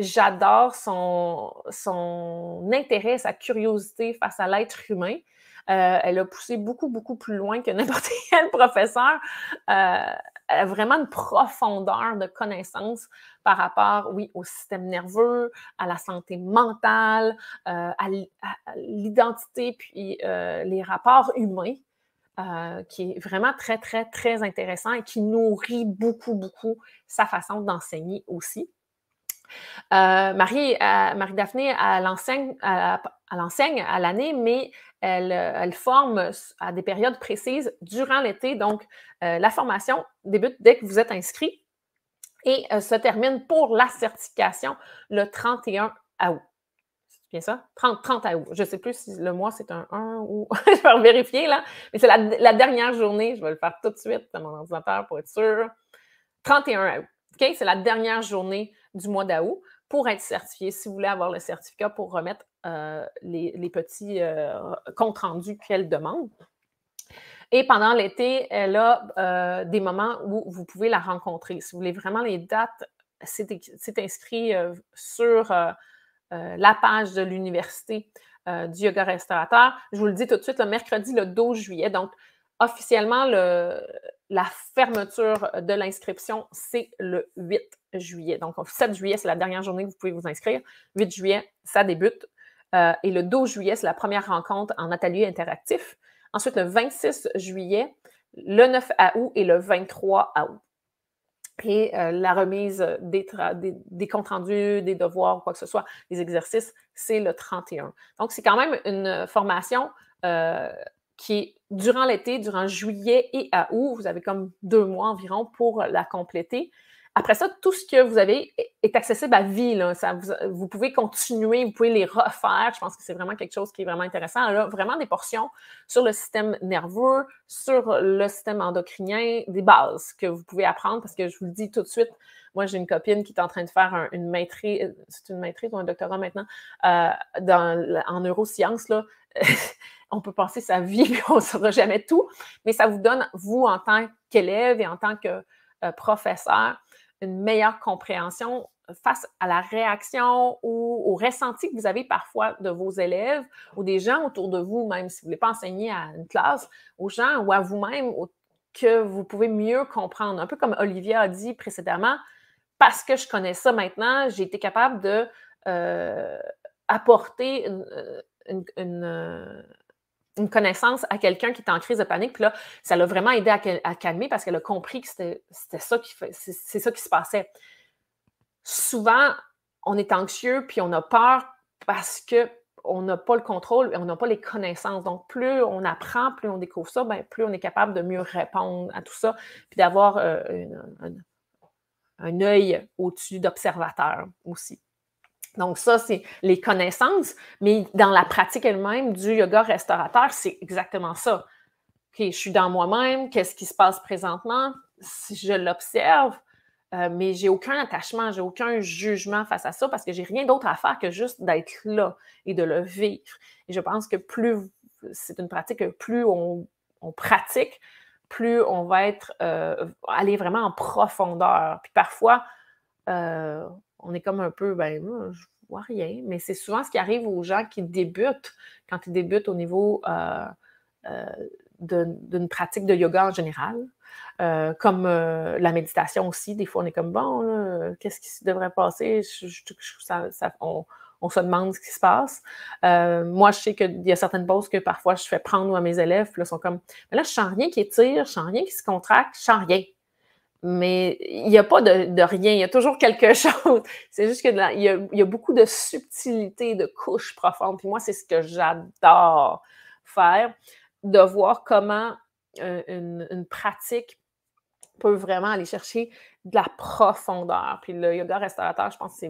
Speaker 1: J'adore son, intérêt, sa curiosité face à l'être humain. Euh, elle a poussé beaucoup, beaucoup plus loin que n'importe quel professeur. Euh, elle a vraiment une profondeur de connaissances par rapport, oui, au système nerveux, à la santé mentale, euh, à, l'identité, puis les rapports humains, qui est vraiment très, très, très intéressant et qui nourrit beaucoup, beaucoup sa façon d'enseigner aussi. Euh, Marie, euh, Marie Daphné, elle l'enseigne, euh, à, l'année, mais elle, forme à des périodes précises durant l'été. Donc, la formation débute dès que vous êtes inscrit et se termine pour la certification le 31 août C'est bien ça? 30, août. Je ne sais plus si le mois c'est un 1 ou. je vais vérifier là. Mais c'est la, dernière journée. Je vais le faire tout de suite dans mon ordinateur pour être sûr. 31 août. OK? C'est la dernière journée du mois d'août pour être certifié, si vous voulez avoir le certificat pour remettre euh, les, les, petits euh, comptes rendus qu'elle demande. Et pendant l'été, elle a euh, des moments où vous pouvez la rencontrer. Si vous voulez vraiment les dates, c'est inscrit sur la page de l'université du yoga restaurateur. Je vous le dis tout de suite, le mercredi, le 12 juillet. Donc, officiellement, le, la fermeture de l'inscription, c'est le 8 juillet. Donc, 7 juillet, c'est la dernière journée que vous pouvez vous inscrire. 8 juillet, ça débute. Euh, et le 12 juillet, c'est la première rencontre en atelier interactif. Ensuite, le 26 juillet, le 9 août et le 23 août. Et euh, la remise des, comptes rendus, des devoirs, quoi que ce soit, des exercices, c'est le 31. Donc, c'est quand même une formation euh, qui est durant l'été, durant juillet et à août. Vous avez comme deux mois environ pour la compléter. Après ça, tout ce que vous avez est accessible à vie. Ça, vous, pouvez continuer, vous pouvez les refaire. Je pense que c'est vraiment quelque chose qui est vraiment intéressant. Elle vraiment des portions sur le système nerveux, sur le système endocrinien, des bases que vous pouvez apprendre parce que je vous le dis tout de suite, moi j'ai une copine qui est en train de faire une maîtrise, c'est une maîtrise ou un doctorat maintenant, euh, en neurosciences. Là. on peut passer sa vie, puis on ne saura jamais tout, mais ça vous donne, vous, en tant qu'élève et en tant que euh, professeur, une meilleure compréhension face à la réaction ou au ressenti que vous avez parfois de vos élèves ou des gens autour de vous, même si vous ne voulez pas enseigner à une classe, aux gens ou à vous-même, que vous pouvez mieux comprendre. Un peu comme Olivia a dit précédemment, parce que je connais ça maintenant, j'ai été capable de euh, apporter une euh, une connaissance à quelqu'un qui est en crise de panique. Puis là, ça l'a vraiment aidé à, calmer parce qu'elle a compris que c'était ça qui c'est ça qui se passait. Souvent, on est anxieux puis on a peur parce que on n'a pas le contrôle et on n'a pas les connaissances. Donc, plus on apprend, plus on découvre ça, bien, plus on est capable de mieux répondre à tout ça, puis d'avoir euh, un œil au-dessus d'observateur aussi. Donc ça, c'est les connaissances, mais dans la pratique elle-même du yoga restaurateur, c'est exactement ça. OK, je suis dans moi-même, qu'est-ce qui se passe présentement? Si je l'observe, mais euh, mais j'ai aucun attachement, j'ai aucun jugement face à ça parce que j'ai rien d'autre à faire que juste d'être là et de le vivre. Et je pense que plus c'est une pratique plus on, pratique, plus on va être euh, aller vraiment en profondeur. Puis parfois, euh, on est comme un peu, ben, je vois rien. Mais c'est souvent ce qui arrive aux gens qui débutent, quand ils débutent au niveau euh, euh, d'une pratique de yoga en général, euh, comme la méditation aussi. Des fois, on est comme, bon, qu'est-ce qui se devrait passer? on, se demande ce qui se passe. moi, je sais qu'il y a certaines pauses que parfois je fais prendre à mes élèves, puis là, sont comme, mais là, je sens rien qui étire, je sens rien qui se contracte, je sens rien mais il n'y a pas de, rien, il y a toujours quelque chose. C'est juste qu'il y, a beaucoup de subtilité, de couches profondes. Puis moi, c'est ce que j'adore faire, de voir comment euh, une, pratique peut vraiment aller chercher de la profondeur. Puis le yoga restaurateur, je pense que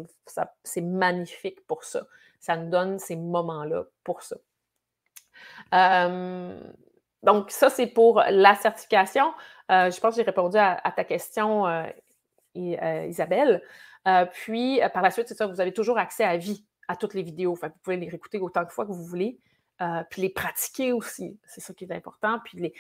Speaker 1: c'est magnifique pour ça. Ça nous donne ces moments-là pour ça. Euh, donc, ça, c'est pour la certification. Euh, je pense que j'ai répondu à, ta question, euh, euh, Isabelle. puis, par la suite, c'est ça, vous avez toujours accès à vie à toutes les vidéos. vous pouvez les réécouter autant de fois que vous voulez. puis les pratiquer aussi, c'est ça qui est important. Puis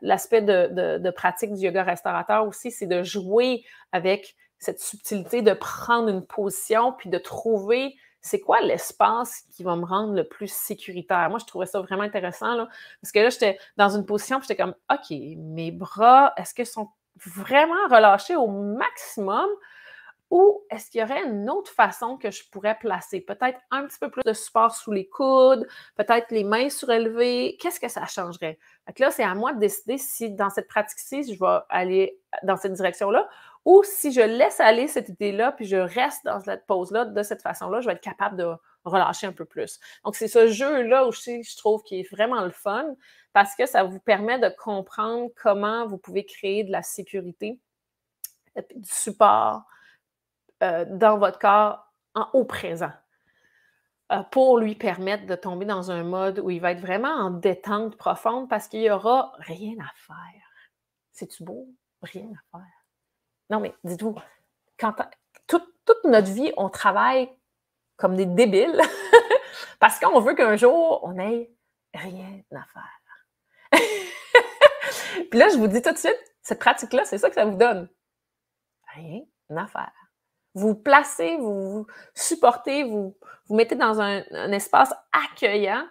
Speaker 1: l'aspect de, pratique du yoga restaurateur aussi, c'est de jouer avec cette subtilité de prendre une position, puis de trouver c'est quoi l'espace qui va me rendre le plus sécuritaire? Moi, je trouvais ça vraiment intéressant, parce que là, j'étais dans une position, j'étais comme, OK, mes bras, est-ce qu'ils sont vraiment relâchés au maximum? Ou est-ce qu'il y aurait une autre façon que je pourrais placer? Peut-être un petit peu plus de support sous les coudes, peut-être les mains surélevées. Qu'est-ce que ça changerait? Donc là, c'est à moi de décider si dans cette pratique-ci, je vais aller dans cette direction-là ou si je laisse aller cette idée-là, puis je reste dans cette pause-là, de cette façon-là, je vais être capable de relâcher un peu plus. Donc, c'est ce jeu-là aussi, je trouve, qui est vraiment le fun, parce que ça vous permet de comprendre comment vous pouvez créer de la sécurité, euh, du support euh, dans votre corps en, au présent euh, pour lui permettre de tomber dans un mode où il va être vraiment en détente profonde parce qu'il n'y aura rien à faire. C'est-tu beau? Rien à faire. Non, mais dites-vous, quand toute, notre vie, on travaille comme des débiles parce qu'on veut qu'un jour, on n'ait rien à faire. Puis là, je vous dis tout de suite, cette pratique-là, c'est ça que ça vous donne. Rien à faire. Vous placez, vous, vous supportez, vous vous mettez dans un espace accueillant,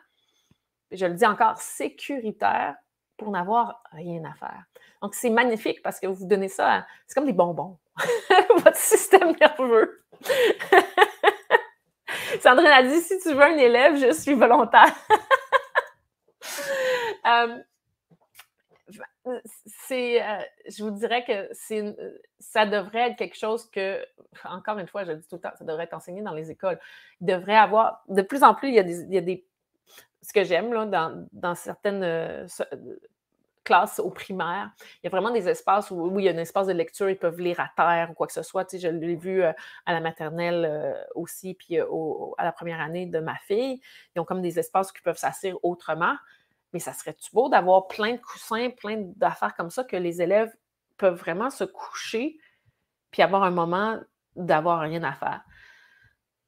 Speaker 1: je le dis encore, sécuritaire pour n'avoir rien à faire. Donc, c'est magnifique parce que vous donnez ça, c'est comme des bonbons, votre système nerveux. Sandrine a dit, si tu veux un élève, je suis volontaire. Euh, c'est, euh, je vous dirais que c'est, ça devrait être quelque chose que, encore une fois, je le dis tout le temps, ça devrait être enseigné dans les écoles. Il devrait avoir, de plus en plus, il y a des, il y a des ce que j'aime là, dans, certaines euh, classe au primaire, il y a vraiment des espaces où, il y a un espace de lecture, ils peuvent lire à terre ou quoi que ce soit. Tu sais, je l'ai vu euh, à la maternelle euh, aussi, puis euh, à la première année de ma fille. Ils ont comme des espaces qui peuvent s'asseoir autrement. Mais ça serait-tu beau d'avoir plein de coussins, plein d'affaires comme ça que les élèves peuvent vraiment se coucher puis avoir un moment d'avoir rien à faire.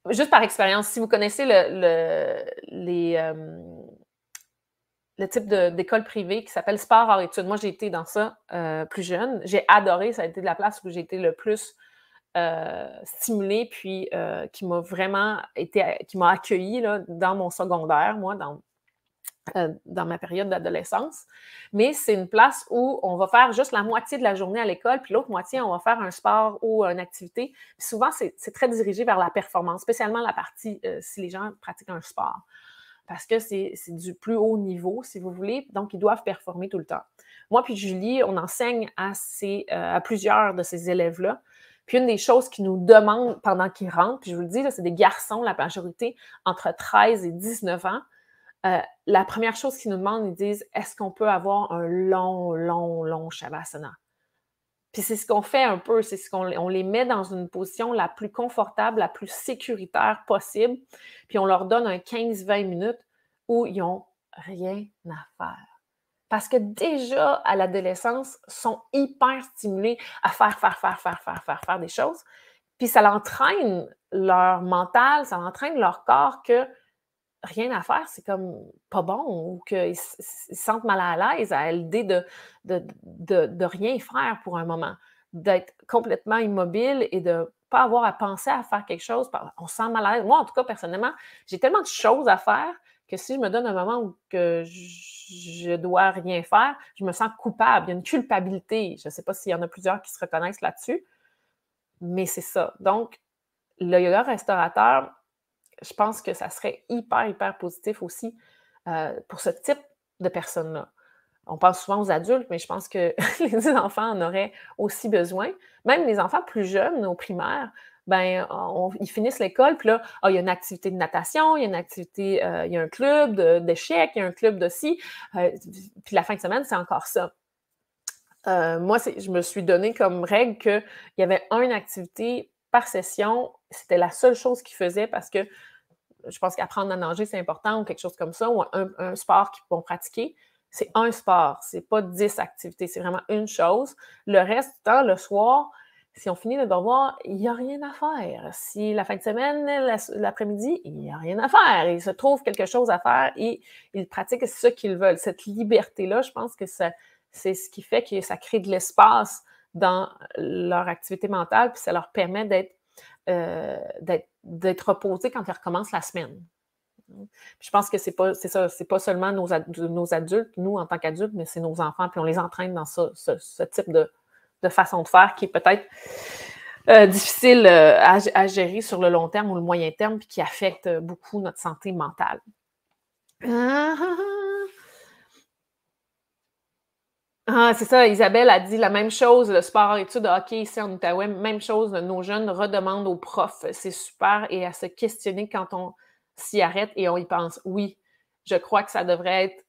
Speaker 1: Juste par expérience, si vous connaissez les le type d'école privée qui s'appelle sport hors études. Moi, j'ai été dans ça euh, plus jeune. J'ai adoré. Ça a été la place où j'ai été le plus euh, stimulée, puis euh, qui m'a vraiment été, qui m'a accueillie dans mon secondaire, moi, dans, dans ma période d'adolescence. Mais c'est une place où on va faire juste la moitié de la journée à l'école, puis l'autre moitié, on va faire un sport ou une activité. Puis souvent, c'est très dirigé vers la performance, spécialement la partie si les gens pratiquent un sport parce que c'est du plus haut niveau, si vous voulez. Donc, ils doivent performer tout le temps. Moi, puis Julie, on enseigne à, euh, plusieurs de ces élèves-là. Puis une des choses qu'ils nous demandent pendant qu'ils rentrent, puis je vous le dis, c'est des garçons, la majorité, entre 13 et 19 ans. Euh, la première chose qu'ils nous demandent, ils disent Est-ce qu'on peut avoir un long, long, long Shavasana puis c'est ce qu'on fait un peu, c'est ce qu'on les met dans une position la plus confortable, la plus sécuritaire possible, puis on leur donne un 15-20 minutes où ils n'ont rien à faire. Parce que déjà, à l'adolescence, sont hyper stimulés à faire, faire, faire, faire, faire, faire, faire des choses. Puis ça entraîne leur mental, ça entraîne leur corps que rien à faire, c'est comme pas bon, ou qu'ils se sentent mal à l'aise à l'idée de de, rien faire pour un moment, d'être complètement immobile et de pas avoir à penser à faire quelque chose. On sent mal à l'aise. Moi, en tout cas, personnellement, j'ai tellement de choses à faire que si je me donne un moment où que je dois rien faire, je me sens coupable. Il y a une culpabilité. Je ne sais pas s'il y en a plusieurs qui se reconnaissent là-dessus, mais c'est ça. Donc, le yoga restaurateur, je pense que ça serait hyper, hyper positif aussi euh, pour ce type de personnes-là. On pense souvent aux adultes, mais je pense que les enfants en auraient aussi besoin. Même les enfants plus jeunes, aux primaires, ben, ils finissent l'école, puis là, ah, il y a une activité de natation, il y a une activité, euh, il y a un club d'échecs, il y a un club de scie. Euh, puis la fin de semaine, c'est encore ça. moi, je me suis donné comme règle qu'il y avait une activité par session c'était la seule chose qu'ils faisaient parce que je pense qu'apprendre à manger c'est important ou quelque chose comme ça, ou un, sport qu'ils vont pratiquer. C'est un sport, c'est pas dix activités, c'est vraiment une chose. Le reste du temps, le soir, si on finit le devoir, il n'y a rien à faire. Si la fin de semaine, l'après-midi, il n'y a rien à faire. Ils se trouvent quelque chose à faire et ils pratiquent ce qu'ils veulent. Cette liberté-là, je pense que c'est ce qui fait que ça crée de l'espace dans leur activité mentale, puis ça leur permet d'être euh, d'être reposé quand ils recommence la semaine. je pense que c'est pas ça, c'est pas seulement nos, nos adultes, nous en tant qu'adultes, mais c'est nos enfants, puis on les entraîne dans ce, type de, façon de faire qui est peut-être euh, difficile euh, à, gérer sur le long terme ou le moyen terme, puis qui affecte beaucoup notre santé mentale. Ah, ah, ah! Ah, c'est ça, Isabelle a dit la même chose, le sport et études hockey ici en Outaouais, même chose, nos jeunes redemandent aux profs, c'est super, et à se questionner quand on s'y arrête et on y pense. Oui, je crois que ça devrait être.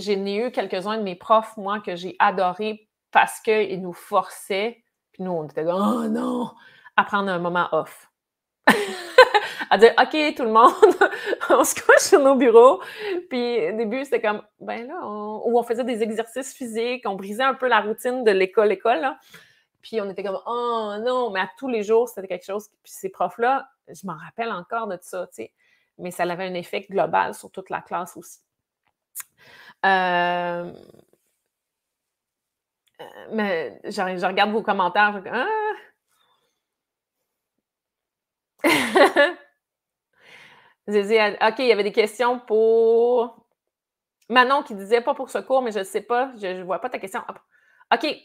Speaker 1: J'ai eu quelques-uns de mes profs, moi, que j'ai adoré parce qu'ils nous forçaient, puis nous, on était là, oh non, à prendre un moment off. à dire OK, tout le monde, on se couche sur nos bureaux. Puis au début, c'était comme ben là, on... on faisait des exercices physiques, on brisait un peu la routine de l'école-école. Puis on était comme Oh non, mais à tous les jours, c'était quelque chose. Puis ces profs-là, je m'en rappelle encore de ça, tu sais. Mais ça avait un effet global sur toute la classe aussi. Euh, mais je, je, regarde vos commentaires. Je... Ah! OK, il y avait des questions pour Manon qui disait pas pour ce cours, mais je ne sais pas, je ne vois pas ta question. OK.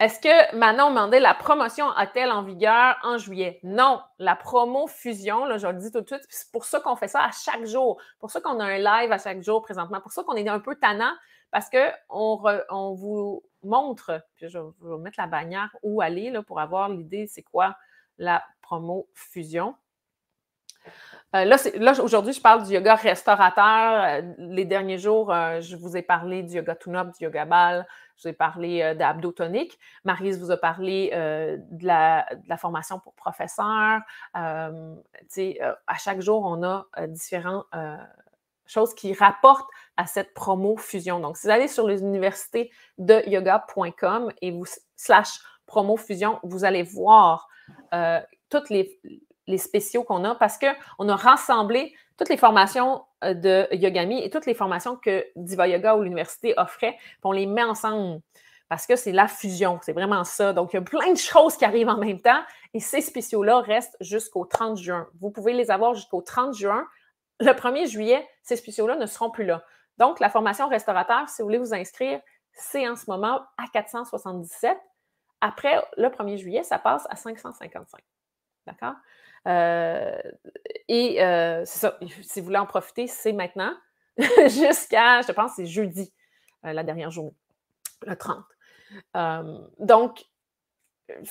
Speaker 1: Est-ce que Manon demandait la promotion a-t-elle en vigueur en juillet? Non, la promo fusion, là, je le dis tout de suite, c'est pour ça qu'on fait ça à chaque jour, pour ça qu'on a un live à chaque jour présentement, pour ça qu'on est un peu tannant, parce qu'on on vous montre, puis je vais vous mettre la bannière où aller là, pour avoir l'idée, c'est quoi la promo fusion. Euh, là, aujourd'hui, je parle du yoga restaurateur. Euh, les derniers jours, euh, je vous ai parlé du yoga tune du yoga ball. je vous ai parlé d'abdos d'abdotonique. Marise vous a parlé de la, formation pour professeur. à chaque jour, on a différentes choses qui rapportent à cette promo fusion. Donc, si vous allez sur les universités de yoga.com et vous slash promo fusion, vous allez voir toutes les les spéciaux qu'on a parce qu'on a rassemblé toutes les formations euh, de Yogami et toutes les formations que Diva Yoga ou l'université offrait, puis on les met ensemble parce que c'est la fusion, c'est vraiment ça. Donc, il y a plein de choses qui arrivent en même temps et ces spéciaux-là restent jusqu'au 30 juin. Vous pouvez les avoir jusqu'au 30 juin. Le 1er juillet, ces spéciaux-là ne seront plus là. Donc, la formation restaurateur, si vous voulez vous inscrire, c'est en ce moment à 477. Après le 1er juillet, ça passe à 555. D'accord? Euh, et euh, c'est ça, si vous voulez en profiter, c'est maintenant jusqu'à, je pense, c'est jeudi, euh, la dernière journée, le 30. donc,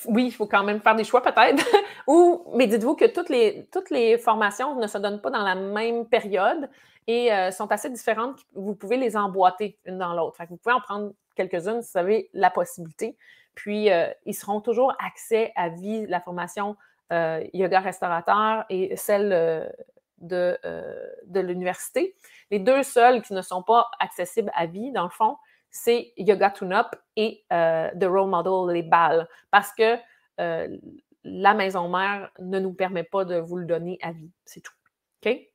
Speaker 1: oui, il faut quand même faire des choix peut-être. Ou, mais dites-vous que toutes les, toutes les formations ne se donnent pas dans la même période et sont assez différentes. Vous pouvez les emboîter une dans l'autre. Vous pouvez en prendre quelques-unes si vous avez la possibilité. Puis, ils seront toujours accès à vie, la formation euh, yoga restaurateur et celle euh, euh, de, l'université. Les deux seules qui ne sont pas accessibles à vie, dans le fond, c'est Yoga Tune-Up et The Role Model, les balles, parce que la maison mère ne nous permet pas de vous le donner à vie. C'est tout.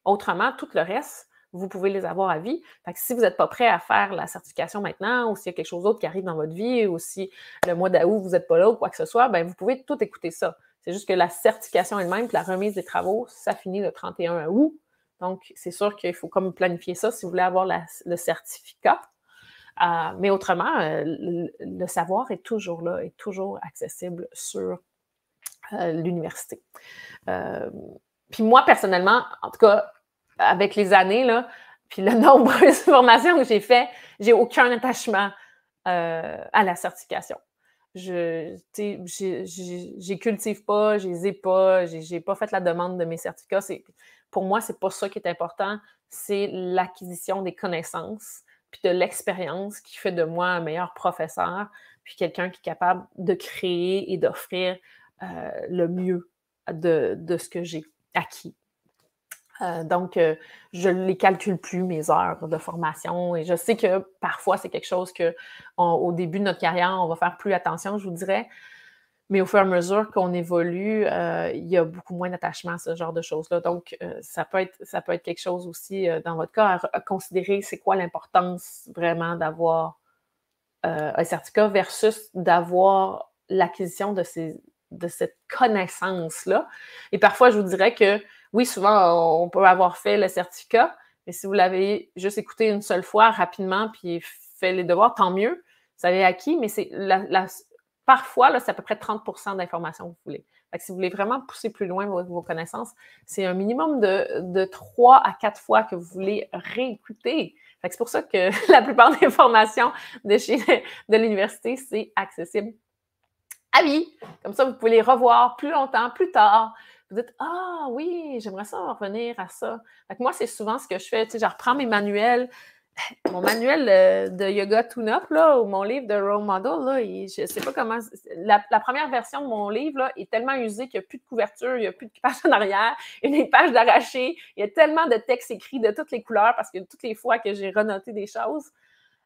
Speaker 1: Autrement, tout le reste, vous pouvez les avoir à vie. si vous n'êtes pas prêt à faire la certification maintenant, ou s'il y a quelque chose d'autre qui arrive dans votre vie, ou si le mois d'août, vous n'êtes pas là ou quoi que ce soit, ben, vous pouvez tout écouter ça. C'est juste que la certification elle-même, la remise des travaux, ça finit le 31 août. Donc, c'est sûr qu'il faut comme planifier ça si vous voulez avoir le certificat. Euh, mais autrement, euh, le, savoir est toujours là, est toujours accessible sur euh, l'université. puis moi, personnellement, en tout cas, avec les années, là, puis le nombre de formations que j'ai fait, j'ai aucun attachement à la certification je ne cultive pas, je ai pas, j'ai pas fait la demande de mes certificats. Pour moi, c'est pas ça qui est important, c'est l'acquisition des connaissances puis de l'expérience qui fait de moi un meilleur professeur, puis quelqu'un qui est capable de créer et d'offrir euh, le mieux de ce que j'ai acquis. Euh, donc, euh, je ne les calcule plus, mes heures de formation. Et je sais que parfois, c'est quelque chose qu'au début de notre carrière, on va faire plus attention, je vous dirais. Mais au fur et à mesure qu'on évolue, euh, il y a beaucoup moins d'attachement à ce genre de choses-là. Donc, ça, peut être, ça peut être quelque chose aussi, dans votre cas, à, considérer c'est quoi l'importance vraiment d'avoir un certificat versus d'avoir l'acquisition de, de cette connaissance-là. Et parfois, je vous dirais que oui, souvent, on peut avoir fait le certificat, mais si vous l'avez juste écouté une seule fois rapidement, puis fait les devoirs, tant mieux. Vous avez acquis, mais c'est la, parfois, là, c'est à peu près 30 d'informations que vous voulez. si vous voulez vraiment pousser plus loin vos, connaissances, c'est un minimum de, de 3 à quatre fois que vous voulez réécouter. c'est pour ça que la plupart des formations de de l'université, c'est accessible à vie. Comme ça, vous pouvez les revoir plus longtemps, plus tard vous dites Ah oui, j'aimerais ça revenir à ça. moi, c'est souvent ce que je fais. Tu je reprends mes manuels. Mon manuel euh, de yoga Tune-up, ou mon livre de role model, je sais pas comment. La, première version de mon livre est tellement usée qu'il n'y a plus de couverture, il n'y a plus de page en arrière, il y a des pages d'arraché, il y a tellement de textes écrits de toutes les couleurs parce que toutes les fois que j'ai renoté des choses,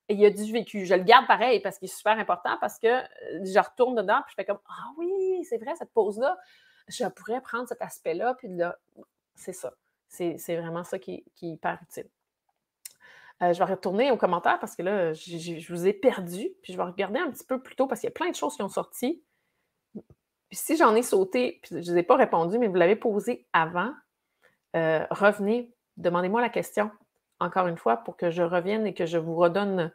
Speaker 1: il y a du vécu. Je le garde pareil parce qu'il est super important parce que euh, je retourne dedans et je fais comme Ah oui, c'est vrai, cette pause-là je pourrais prendre cet aspect-là, puis là, c'est ça. C'est vraiment ça qui, qui est hyper utile. Euh, je vais retourner aux commentaires parce que là, je, vous ai perdu. Puis je vais regarder un petit peu plus tôt parce qu'il y a plein de choses qui ont sorti. Puis si j'en ai sauté, puis je ne vous ai pas répondu, mais vous l'avez posé avant, euh, revenez, demandez-moi la question encore une fois pour que je revienne et que je vous redonne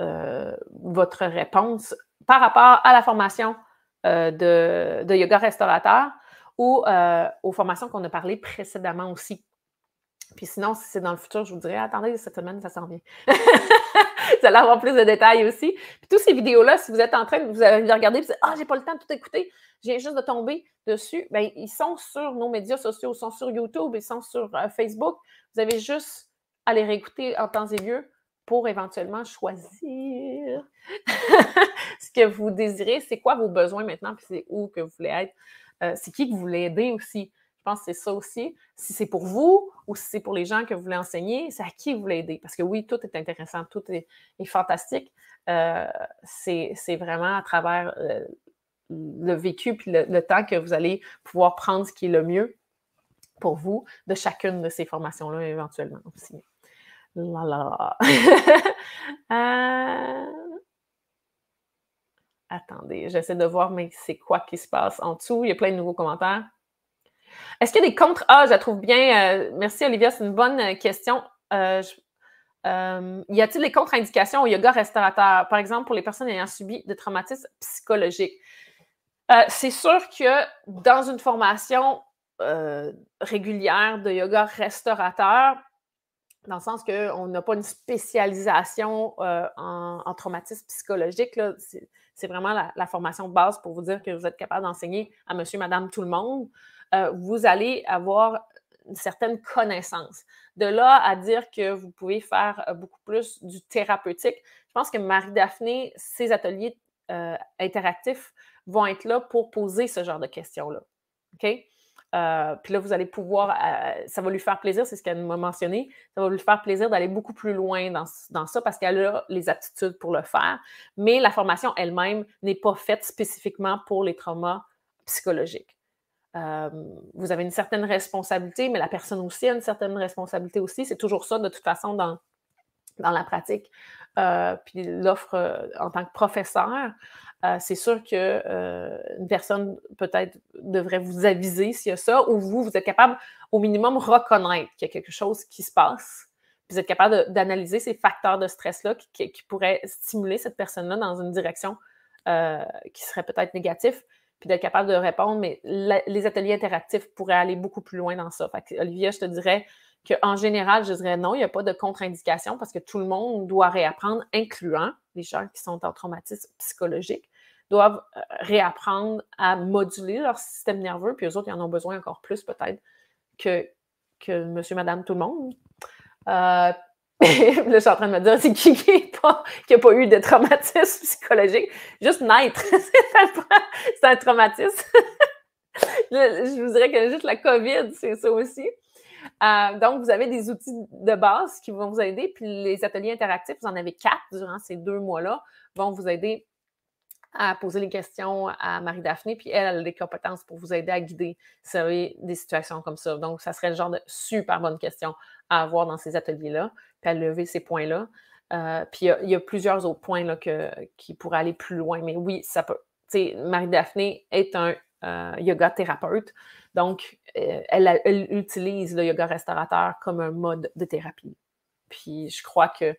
Speaker 1: euh, votre réponse par rapport à la formation euh, de, yoga restaurateur ou euh, aux formations qu'on a parlé précédemment aussi. Puis sinon, si c'est dans le futur, je vous dirais, attendez, cette semaine, ça s'en vient. vous allez avoir plus de détails aussi. Puis toutes ces vidéos-là, si vous êtes en train de vous avez les regarder, vous dites, ah, j'ai pas le temps de tout écouter, je viens juste de tomber dessus, bien, ils sont sur nos médias sociaux, ils sont sur YouTube, ils sont sur euh, Facebook. Vous avez juste à les réécouter en temps et lieu pour éventuellement choisir ce que vous désirez, c'est quoi vos besoins maintenant, puis c'est où que vous voulez être, euh, c'est qui que vous voulez aider aussi. Je pense que c'est ça aussi. Si c'est pour vous ou si c'est pour les gens que vous voulez enseigner, c'est à qui vous voulez aider. Parce que oui, tout est intéressant, tout est, fantastique. Euh, c'est vraiment à travers euh, le vécu puis le, le, temps que vous allez pouvoir prendre ce qui est le mieux pour vous de chacune de ces formations-là éventuellement aussi. Euh, attendez, j'essaie de voir, mais c'est quoi qui se passe en dessous. Il y a plein de nouveaux commentaires. Est-ce qu'il y a des contre Ah, je trouve bien. Euh, merci, Olivia, c'est une bonne euh, question. y a-t-il des contre-indications au yoga restaurateur, par exemple pour les personnes ayant subi des traumatismes psychologiques? c'est sûr que dans une formation régulière de yoga restaurateur, dans le sens qu'on n'a pas une spécialisation euh, en, traumatisme psychologique. C'est vraiment la, formation de base pour vous dire que vous êtes capable d'enseigner à monsieur, madame, tout le monde. Euh, vous allez avoir une certaine connaissance. De là à dire que vous pouvez faire euh, beaucoup plus du thérapeutique, je pense que Marie-Daphné, ses ateliers interactifs vont être là pour poser ce genre de questions-là. OK? Euh, puis là, vous allez pouvoir, euh, ça va lui faire plaisir, c'est ce qu'elle m'a mentionné, ça va lui faire plaisir d'aller beaucoup plus loin dans, ça parce qu'elle a les aptitudes pour le faire. Mais la formation elle-même n'est pas faite spécifiquement pour les traumas psychologiques. Euh, vous avez une certaine responsabilité, mais la personne aussi a une certaine responsabilité aussi. C'est toujours ça, de toute façon, dans, dans la pratique. puis l'offre en tant que professeur. Euh, c'est sûr qu'une euh, une personne peut-être devrait vous aviser s'il y a ça, ou vous, vous êtes capable au minimum reconnaître qu'il y a quelque chose qui se passe. Vous êtes capable d'analyser ces facteurs de stress-là qui, pourraient stimuler cette personne-là dans une direction euh, qui serait peut-être négative, puis d'être capable de répondre. Mais les ateliers interactifs pourraient aller beaucoup plus loin dans ça. Fait Olivia, je te dirais, en général, je dirais non, il n'y a pas de contre-indication parce que tout le monde doit réapprendre, incluant les gens qui sont en traumatisme psychologique, doivent euh, réapprendre à moduler leur système nerveux, puis eux autres, ils en ont besoin encore plus peut-être que, que monsieur, madame, tout le monde. Euh, là, je suis en train de me dire, c'est qui qui n'a pas, eu de traumatisme psychologique? Juste naître, c'est un, traumatisme. je vous dirais que juste la COVID, c'est ça aussi. Euh, donc, vous avez des outils de base qui vont vous aider. Puis les ateliers interactifs, vous en avez quatre durant ces deux mois-là, vont vous aider à poser les questions à Marie-Daphné, puis elle, a des compétences pour vous aider à guider si vous avez des situations comme ça. Donc, ça serait le genre de super bonne question à avoir dans ces ateliers-là, puis à lever ces points-là. Euh, puis il y, a plusieurs autres points là, qui pourraient aller plus loin, mais oui, ça peut. Marie-Daphné est un euh, yoga thérapeute. Donc, euh, elle, utilise le yoga restaurateur comme un mode de thérapie. Puis, je crois que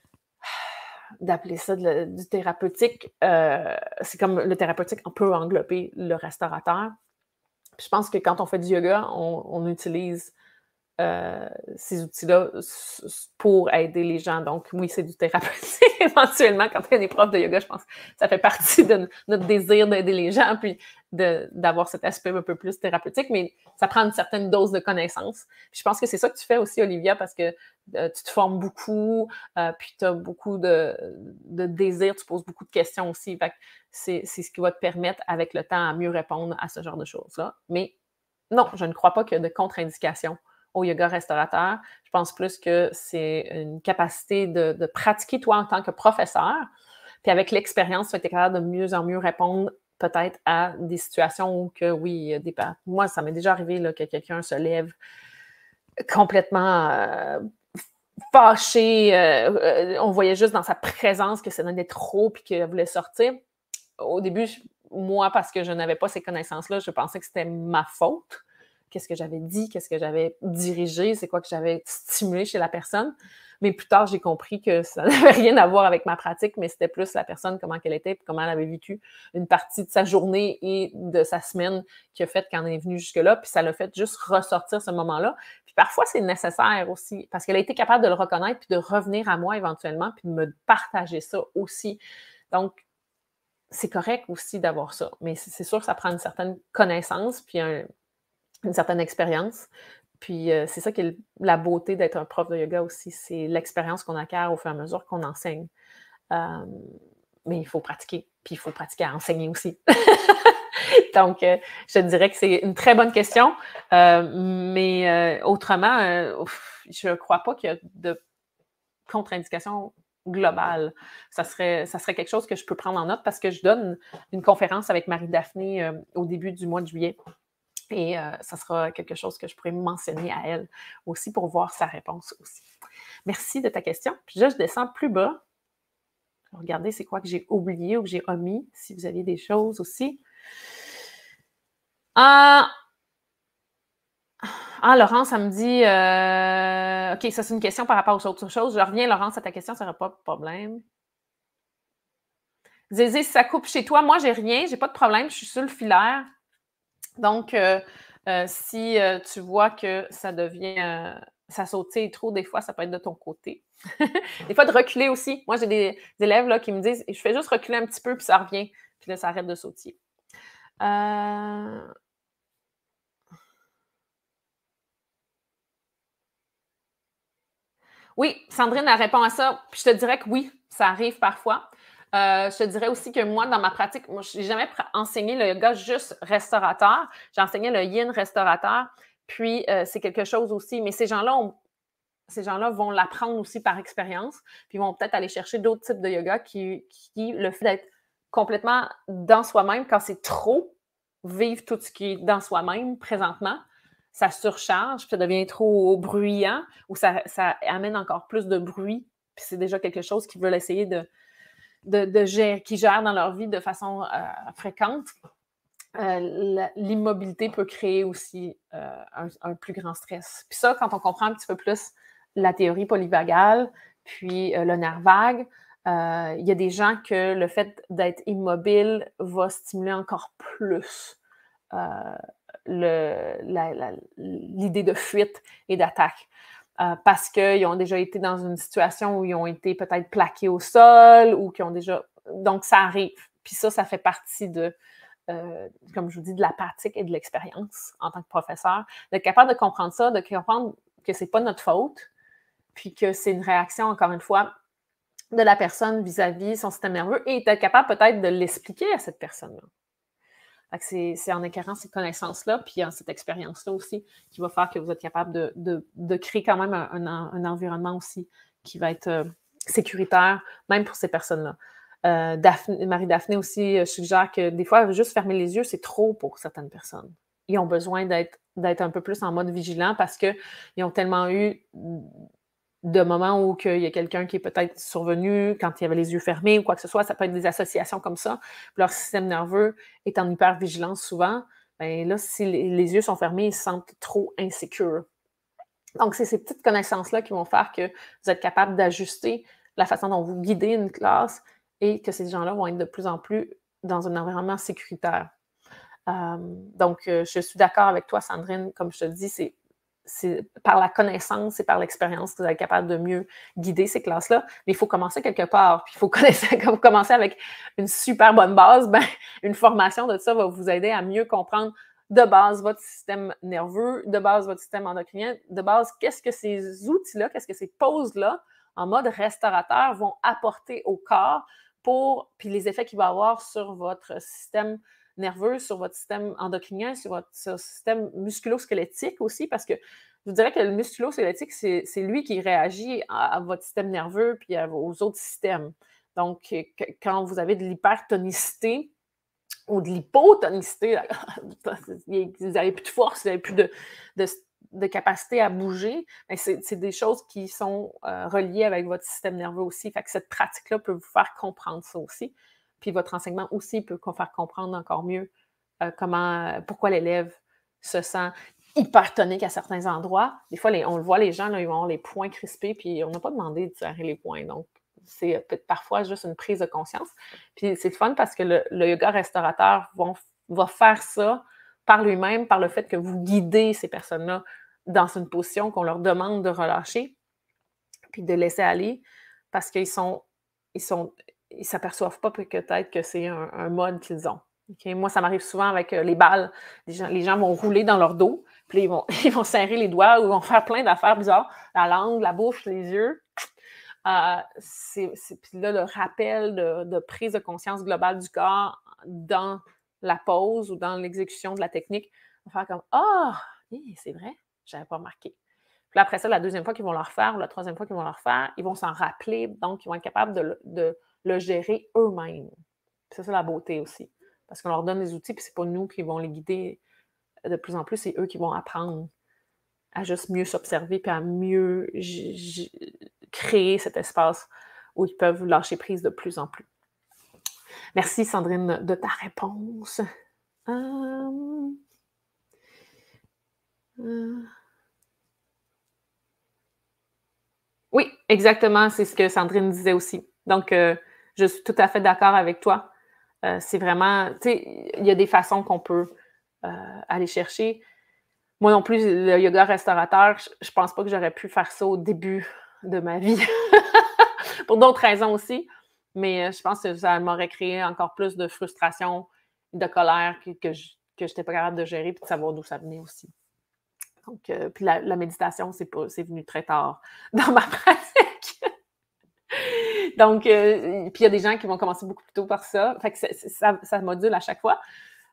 Speaker 1: d'appeler ça du thérapeutique, euh, c'est comme le thérapeutique, on peut englober le restaurateur. je pense que quand on fait du yoga, on, utilise ces outils-là pour aider les gens. Donc, oui, c'est du thérapeutique. Éventuellement, quand on est prof de yoga, je pense que ça fait partie de notre désir d'aider les gens. Puis, d'avoir cet aspect un peu plus thérapeutique, mais ça prend une certaine dose de connaissance. je pense que c'est ça que tu fais aussi, Olivia, parce que euh, tu te formes beaucoup, euh, puis tu as beaucoup de, désirs, tu poses beaucoup de questions aussi. C'est ce qui va te permettre, avec le temps, à mieux répondre à ce genre de choses-là. Mais non, je ne crois pas qu'il y ait de contre-indication au yoga restaurateur. Je pense plus que c'est une capacité de, pratiquer toi en tant que professeur. Puis avec l'expérience, tu être capable de mieux en mieux répondre peut-être à des situations où que, oui, des Moi, ça m'est déjà arrivé que quelqu'un se lève complètement euh, fâché. Euh, euh, on voyait juste dans sa présence que ça donnait trop et qu'elle voulait sortir. Au début, moi, parce que je n'avais pas ces connaissances-là, je pensais que c'était ma faute qu'est-ce que j'avais dit, qu'est-ce que j'avais dirigé, c'est quoi que j'avais stimulé chez la personne. Mais plus tard, j'ai compris que ça n'avait rien à voir avec ma pratique, mais c'était plus la personne, comment elle était, comment elle avait vécu une partie de sa journée et de sa semaine qui a fait qu'elle est venue jusque-là. Puis ça l'a fait juste ressortir ce moment-là. Puis parfois, c'est nécessaire aussi, parce qu'elle a été capable de le reconnaître, puis de revenir à moi éventuellement, puis de me partager ça aussi. Donc, c'est correct aussi d'avoir ça, mais c'est sûr que ça prend une certaine connaissance, puis un, une certaine expérience. Puis euh, c'est ça qui est la beauté d'être un prof de yoga aussi, c'est l'expérience qu'on acquiert au fur et à mesure qu'on enseigne. Euh, mais il faut pratiquer, puis il faut pratiquer à enseigner aussi. Donc, euh, je dirais que c'est une très bonne question, mais autrement, je ne crois pas qu'il y a de contre-indication globale. Ça serait, ça serait quelque chose que je peux prendre en note parce que je donne une conférence avec Marie-Daphné au début du mois de juillet et euh, ça sera quelque chose que je pourrais mentionner à elle aussi pour voir sa réponse aussi. Merci de ta question. Puis là, je descends plus bas. Regardez, c'est quoi que j'ai oublié ou que j'ai omis, si vous aviez des choses aussi. Ah, ah Laurence, ça me dit. Euh, OK, ça, c'est une question par rapport aux autres choses. Je reviens, Laurence, à ta question, ça n'aurait pas de problème. Zézé, si ça coupe chez toi, moi, j'ai rien, j'ai pas de problème, je suis sur le filaire. Donc, euh, euh, si euh, tu vois que ça devient, ça sautille trop, des fois, ça peut être de ton côté. des fois, de reculer aussi. Moi, j'ai des, élèves là, qui me disent, je fais juste reculer un petit peu, puis ça revient, puis là, ça arrête de sautiller. Oui, Sandrine, a répond à ça. Puis je te dirais que oui, ça arrive parfois. Euh, je te dirais aussi que moi, dans ma pratique, je n'ai jamais enseigné le yoga juste restaurateur. J'ai enseigné le yin restaurateur. Puis, euh, c'est quelque chose aussi. Mais ces gens-là ces gens-là vont l'apprendre aussi par expérience, puis vont peut-être aller chercher d'autres types de yoga qui, le fait d'être complètement dans soi-même, quand c'est trop, vivre tout ce qui est dans soi-même présentement, ça surcharge, puis ça devient trop bruyant, ou ça, ça amène encore plus de bruit, puis c'est déjà quelque chose qu'ils veulent essayer de, de, qui gèrent dans leur vie de façon euh, fréquente, euh, l'immobilité peut créer aussi euh, un, un, plus grand stress. Puis ça, quand on comprend un petit peu plus la théorie polyvagale, puis le nerf vague, il y a des gens que le fait d'être immobile va stimuler encore plus l'idée de fuite et d'attaque. Euh, parce qu'ils ont déjà été dans une situation où ils ont été peut-être plaqués au sol ou qui ont déjà. Donc, ça arrive. Puis ça, ça fait partie de, euh, comme je vous dis, de la pratique et de l'expérience en tant que professeur. D'être capable de comprendre ça, de comprendre que ce n'est pas notre faute, puis que c'est une réaction, encore une fois, de la personne vis-à-vis -vis son système nerveux et d'être capable peut-être de l'expliquer à cette personne-là. C'est en acquérant ces connaissances-là, puis cette expérience-là aussi, qui va faire que vous êtes capable de, créer quand même un, environnement aussi qui va être euh, sécuritaire, même pour ces personnes-là. Euh, Marie-Daphné aussi euh, suggère que des fois, juste fermer les yeux, c'est trop pour certaines personnes. Ils ont besoin d'être un peu plus en mode vigilant parce qu'ils ont tellement eu de moments où il y a quelqu'un qui est peut-être survenu quand il avait les yeux fermés ou quoi que ce soit. Ça peut être des associations comme ça. Leur système nerveux est en hypervigilance souvent. Bien là, si les yeux sont fermés, ils se sentent trop insécures. Donc, c'est ces petites connaissances-là qui vont faire que vous êtes capable d'ajuster la façon dont vous guidez une classe et que ces gens-là vont être de plus en plus dans un environnement sécuritaire. Euh, donc, euh, je suis d'accord avec toi, Sandrine. Comme je te dis, c'est c'est par la connaissance et par l'expérience que vous êtes capable de mieux guider ces classes-là. Mais il faut commencer quelque part. Puis il faut commencer quand vous commencez avec une super bonne base, ben, une formation de ça va vous aider à mieux comprendre de base votre système nerveux, de base votre système endocrinien, de base qu'est-ce que ces outils-là, qu'est-ce que ces pauses-là, en mode restaurateur, vont apporter au corps pour, puis les effets qu'il va avoir sur votre système nerveux, sur votre système endocrinien, sur votre système musculosquelettique aussi, parce que je vous dirais que le musculo-squelettique, c'est lui qui réagit à, votre système nerveux puis aux autres systèmes. Donc, quand vous avez de l'hypertonicité ou de l'hypotonicité, vous n'avez plus de force, vous n'avez plus de, capacité à bouger, c'est des choses qui sont euh, reliées avec votre système nerveux aussi. Fait que cette pratique-là peut vous faire comprendre ça aussi. Puis votre enseignement aussi peut faire comprendre encore mieux euh, comment, euh, pourquoi l'élève se sent hypertonique à certains endroits. Des fois, on le voit, les gens, là, ils ont les points crispés, puis on n'a pas demandé de serrer les points. Donc, c'est euh, peut-être parfois juste une prise de conscience. Puis c'est fun parce que le, yoga restaurateur va faire ça par lui-même, par le fait que vous guidez ces personnes-là dans une position qu'on leur demande de relâcher, puis de laisser aller, parce qu'ils sont, ils sont, ils ne s'aperçoivent pas peut-être que c'est un, mode qu'ils ont. Moi, ça m'arrive souvent avec euh, les balles. Les gens, les gens vont rouler dans leur dos, puis ils vont, ils vont serrer les doigts ou ils vont faire plein d'affaires bizarres. La langue, la bouche, les yeux. Euh, c'est, puis là, le rappel de, prise de conscience globale du corps dans la pose ou dans l'exécution de la technique, va faire comme Ah, eh, c'est vrai, j'avais pas remarqué. Puis après ça, la deuxième fois qu'ils vont le refaire ou la troisième fois qu'ils vont le refaire, ils vont s'en rappeler, donc ils vont être capables de le gérer eux-mêmes. Ça, la beauté aussi. Parce qu'on leur donne des outils, puis c'est pas nous qui vont les guider de plus en plus, c'est eux qui vont apprendre à juste mieux s'observer, puis à mieux créer cet espace où ils peuvent lâcher prise de plus en plus. Merci Sandrine de ta réponse. Euh, euh. Oui, exactement, c'est ce que Sandrine disait aussi. Donc, euh, je suis tout à fait d'accord avec toi. Euh, c'est vraiment, tu sais, il y a des façons qu'on peut euh, aller chercher. Moi non plus, le yoga restaurateur, je pense pas que j'aurais pu faire ça au début de ma vie. Pour d'autres raisons aussi. Mais euh, je pense que ça m'aurait créé encore plus de frustration, de colère que, je n'étais pas capable de gérer puis de savoir d'où ça venait aussi. Donc, puis la, méditation, c'est, c'est venu très tard dans ma pratique. Donc, euh, puis il y a des gens qui vont commencer beaucoup plus tôt par ça. ça, module à chaque fois.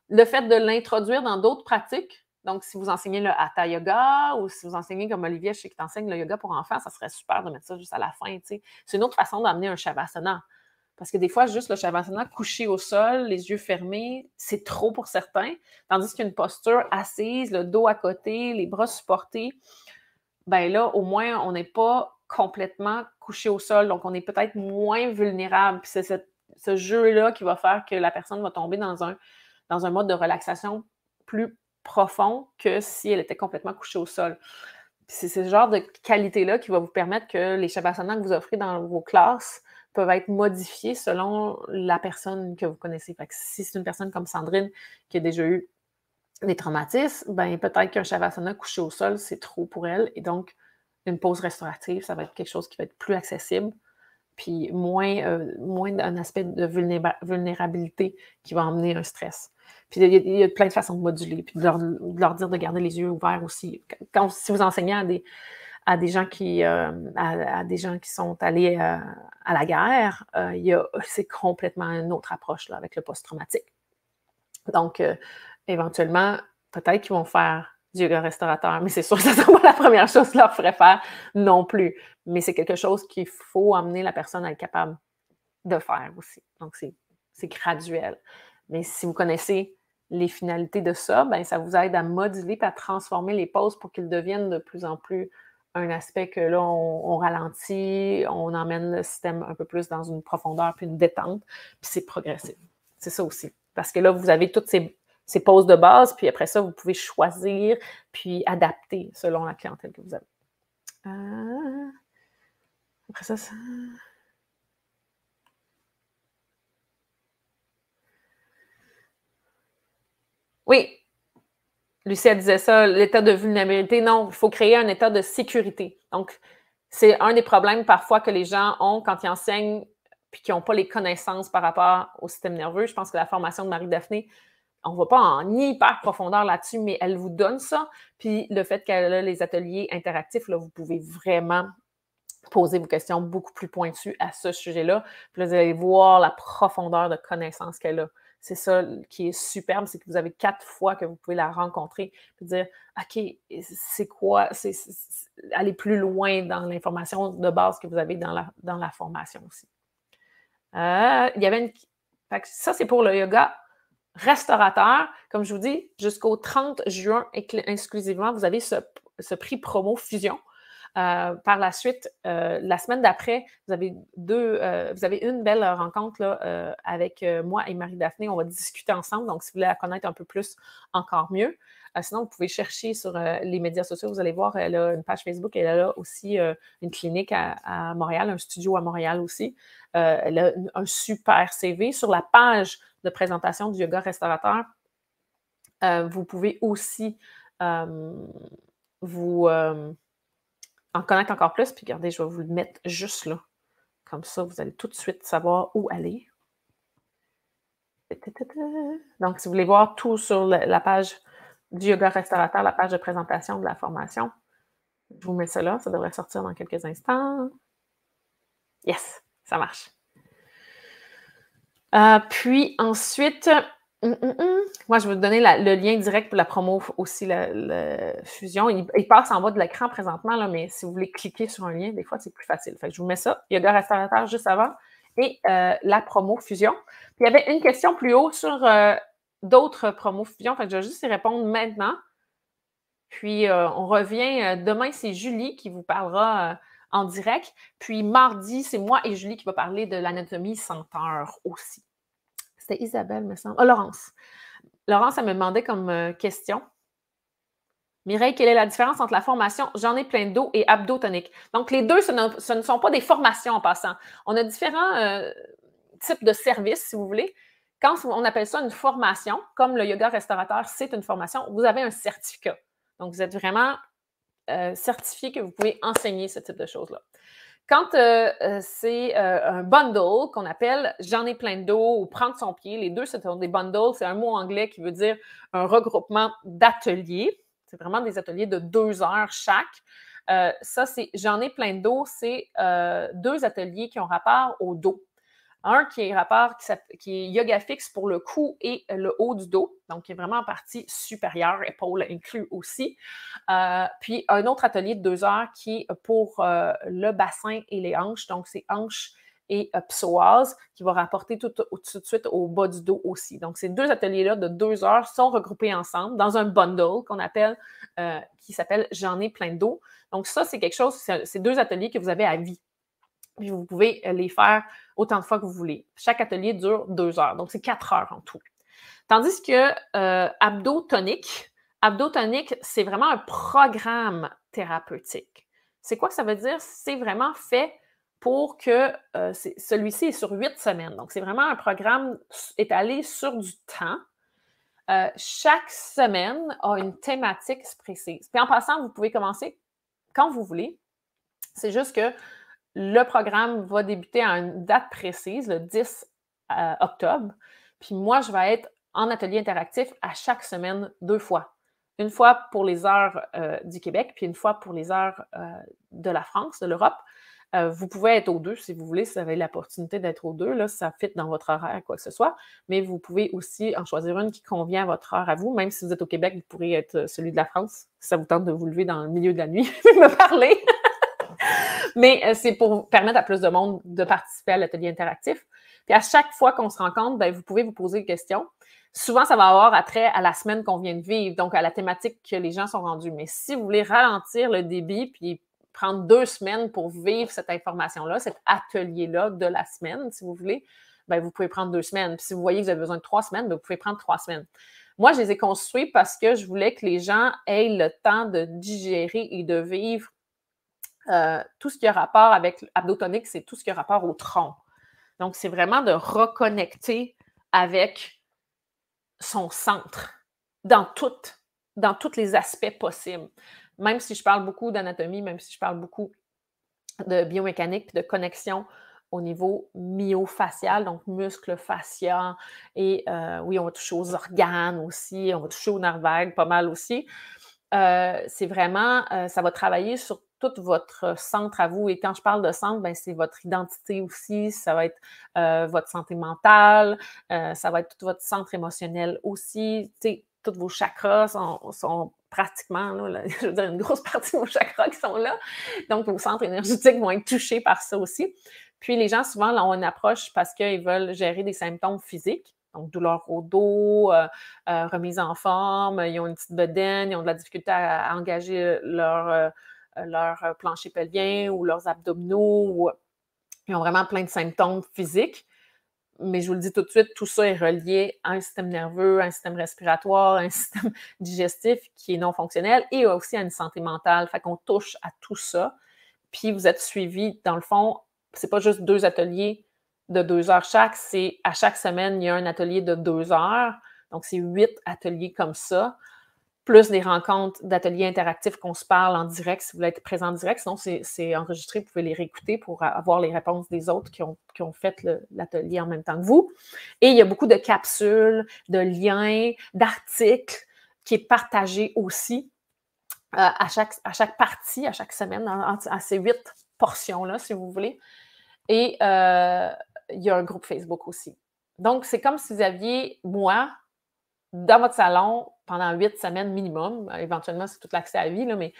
Speaker 1: Le fait de l'introduire dans d'autres pratiques, donc si vous enseignez le hatha yoga ou si vous enseignez comme Olivier, je sais qu'il t'enseigne le yoga pour enfants, ça serait super de mettre ça juste à la fin. C'est une autre façon d'amener un shavasana. Parce que des fois, juste le shavasana couché au sol, les yeux fermés, c'est trop pour certains. Tandis qu'une posture assise, le dos à côté, les bras supportés, ben là, au moins, on n'est pas complètement couché au sol. Donc, on est peut-être moins vulnérable. Puis c'est ce, jeu-là qui va faire que la personne va tomber dans un, dans un mode de relaxation plus profond que si elle était complètement couchée au sol. Puis c'est ce genre de qualité-là qui va vous permettre que les shavasana que vous offrez dans vos classes peuvent être modifiés selon la personne que vous connaissez. Fait que si c'est une personne comme Sandrine qui a déjà eu des traumatismes, ben peut-être qu'un shavasana couché au sol, c'est trop pour elle. Et donc, une pause restaurative, ça va être quelque chose qui va être plus accessible, puis moins, euh, moins un aspect de vulnérabilité qui va emmener un stress. Puis il y, a, plein de façons de moduler, puis de leur, dire de garder les yeux ouverts aussi. Quand, si vous enseignez à des, à des gens qui, euh, à, des gens qui sont allés euh, à la guerre, c'est complètement une autre approche là, avec le post-traumatique. Donc, éventuellement, peut-être qu'ils vont faire grand restaurateur, mais c'est sûr que ce n'est pas la première chose que leur faire non plus. Mais c'est quelque chose qu'il faut amener la personne à être capable de faire aussi. Donc, c'est graduel. Mais si vous connaissez les finalités de ça, ben ça vous aide à moduler et à transformer les pauses pour qu'ils deviennent de plus en plus un aspect que là, on, on, ralentit, on emmène le système un peu plus dans une profondeur puis une détente, puis c'est progressif. C'est ça aussi. Parce que là, vous avez toutes ces ces poses de base, puis après ça, vous pouvez choisir, puis adapter selon la clientèle que vous avez. Euh, après ça, ça... Oui, elle disait ça, l'état de vulnérabilité. Non, il faut créer un état de sécurité. Donc, c'est un des problèmes parfois que les gens ont quand ils enseignent puis qui n'ont pas les connaissances par rapport au système nerveux. Je pense que la formation de Marie-Daphné on ne va pas en hyper profondeur là-dessus, mais elle vous donne ça. Puis le fait qu'elle a les ateliers interactifs, là, vous pouvez vraiment poser vos questions beaucoup plus pointues à ce sujet-là. Puis vous allez voir la profondeur de connaissances qu'elle a. C'est ça qui est superbe, c'est que vous avez quatre fois que vous pouvez la rencontrer et dire OK, c'est quoi c'est, Aller plus loin dans l'information de base que vous avez dans la, dans la formation aussi. Euh, il y avait une. Ça, c'est pour le yoga restaurateur, comme je vous dis, jusqu'au 30 juin exclusivement, vous avez ce, prix promo fusion. Euh, par la suite, euh, la semaine d'après, vous avez deux, euh, vous avez une belle rencontre avec moi et Marie-Daphné. On va discuter ensemble. Donc, si vous voulez la connaître un peu plus, encore mieux. sinon, vous pouvez chercher sur les médias sociaux. Vous allez voir, elle a une page Facebook. Elle a aussi une clinique à, à, Montréal, un studio à Montréal aussi. elle a un super CV. Sur la page de présentation du yoga restaurateur. Euh, vous pouvez aussi euh, vous euh, en connaître encore plus. Puis regardez, je vais vous le mettre juste là. Comme ça, vous allez tout de suite savoir où aller. Donc, si vous voulez voir tout sur la page du yoga restaurateur, la page de présentation de la formation, je vous mets cela. Ça devrait sortir dans quelques instants. Yes, ça marche. Euh, puis ensuite, hum, hum, hum, moi, je vais vous donner le lien direct pour la promo aussi, la, fusion. Il, passe en bas de l'écran présentement, là, mais si vous voulez cliquer sur un lien, des fois, c'est plus facile. je vous mets ça. Il y a deux restaurateurs juste avant et euh, la promo fusion. Puis il y avait une question plus haut sur euh, d'autres promos fusion. Fait que je vais juste y répondre maintenant. Puis on revient demain, c'est Julie qui vous parlera en direct. Puis mardi, c'est moi et Julie qui va parler de l'anatomie senteur aussi. C'était Isabelle, me semble. Ah, Laurence. Laurence, elle me demandait comme euh, question. Mireille, quelle est la différence entre la formation J'en ai plein d'eau et abdo Donc, les deux, ce ne, sont pas des formations en passant. On a différents euh, types de services, si vous voulez. Quand on appelle ça une formation, comme le yoga restaurateur, c'est une formation, vous avez un certificat. Donc, vous êtes vraiment euh, certifié que vous pouvez enseigner ce type de choses-là. Quand euh, euh, c'est un bundle qu'on appelle j'en ai plein d'eau ou prendre son pied, les deux, c'est des bundles. C'est un mot anglais qui veut dire un regroupement d'ateliers. C'est vraiment des ateliers de deux heures chaque. ça, c'est j'en ai plein d'eau, dos. C'est deux ateliers qui ont rapport au dos. Un qui est rapport qui, est yoga fixe pour le cou et le haut du dos, donc qui est vraiment en partie supérieure, épaule inclus aussi. Euh, puis un autre atelier de deux heures qui est pour euh, le bassin et les hanches, donc c'est hanches et euh, psoas, qui va rapporter tout, de suite au bas du dos aussi. Donc, ces deux ateliers-là de deux heures sont regroupés ensemble dans un bundle qu'on appelle, qui s'appelle J'en ai plein de dos. Donc, ça, c'est quelque chose, c'est deux ateliers que vous avez à vie. Puis vous pouvez les faire autant de fois que vous voulez. Chaque atelier dure deux heures, donc c'est quatre heures en tout. Tandis que euh, abdo c'est vraiment un programme thérapeutique. C'est quoi que ça veut dire? C'est vraiment fait pour que euh, celui-ci est sur huit semaines. Donc, c'est vraiment un programme étalé sur du temps. Euh, chaque semaine a une thématique précise. Puis en passant, vous pouvez commencer quand vous voulez. C'est juste que le programme va débuter à une date précise, le 10 euh, octobre. Puis moi, je vais être en atelier interactif à chaque semaine deux fois. Une fois pour les heures euh, du Québec, puis une fois pour les heures euh, de la France, de l'Europe. vous pouvez être aux deux si vous voulez, si vous avez l'opportunité d'être aux deux, là, ça fit dans votre horaire, quoi que ce soit. Mais vous pouvez aussi en choisir une qui convient à votre heure à vous. Même si vous êtes au Québec, vous pourrez être celui de la France, si ça vous tente de vous lever dans le milieu de la nuit et me parler. Mais euh, c'est pour permettre à plus de monde de participer à l'atelier interactif. Puis à chaque fois qu'on se rencontre, ben, vous pouvez vous poser des questions. Souvent, ça va avoir attrait à la semaine qu'on vient de vivre, donc à la thématique que les gens sont rendus. Mais si vous voulez ralentir le débit puis prendre deux semaines pour vivre cette information-là, cet atelier-là de la semaine, si vous voulez, ben, vous pouvez prendre deux semaines. Puis si vous voyez que vous avez besoin de trois semaines, ben, vous pouvez prendre trois semaines. Moi, je les ai construits parce que je voulais que les gens aient le temps de digérer et de vivre euh, tout ce qui a rapport avec l'abdotonique, c'est tout ce qui a rapport au tronc. Donc, c'est vraiment de reconnecter avec son centre dans, dans tous les aspects possibles. Même si je parle beaucoup d'anatomie, même si je parle beaucoup de biomécanique puis de connexion au niveau myofacial, donc muscles fascia, et euh, oui, on va toucher aux organes aussi, on va toucher aux nerfs pas mal aussi. Euh, c'est vraiment, ça va travailler sur tout votre euh, centre à vous. Et quand je parle de centre, ben, c'est votre identité aussi, ça va être euh, votre santé mentale, euh, ça va être tout votre centre émotionnel aussi. tous vos chakras sont, pratiquement, là, je veux dire, une grosse partie de vos chakras qui sont là. Donc, vos centres énergétiques vont être touchés par ça aussi. Puis, les gens, souvent, là, une approche parce qu'ils veulent gérer des symptômes physiques. Donc, douleur au dos, remise en forme, ils ont une petite bedaine, ils ont de la difficulté à engager leur, euh, leur euh, plancher pelvien ou leurs abdominaux. Ou, euh, ils ont vraiment plein de symptômes physiques. Mais je vous le dis tout de suite, tout ça est relié à un système nerveux, à un système respiratoire, à un système digestif qui est non fonctionnel et aussi à une santé mentale. Fait qu'on touche à tout ça. Puis vous êtes suivi, dans le fond, c'est pas juste deux ateliers de deux heures chaque, c'est à chaque semaine, il y a un atelier de deux heures. Donc, c'est huit ateliers comme ça plus des rencontres d'ateliers interactifs qu'on se parle en direct, si vous voulez être présent en direct. Sinon, c'est enregistré, vous pouvez les réécouter pour avoir les réponses des autres qui ont, ont fait l'atelier en même temps que vous. Et il y a beaucoup de capsules, de liens, d'articles qui est partagé aussi euh, à, chaque, à chaque partie, à chaque semaine, à ces huit portions-là, si vous voulez. Et euh, il y a un groupe Facebook aussi. Donc, c'est comme si vous aviez, moi, dans votre salon, pendant huit semaines minimum. Euh, éventuellement, c'est tout l'accès à la vie, là, mais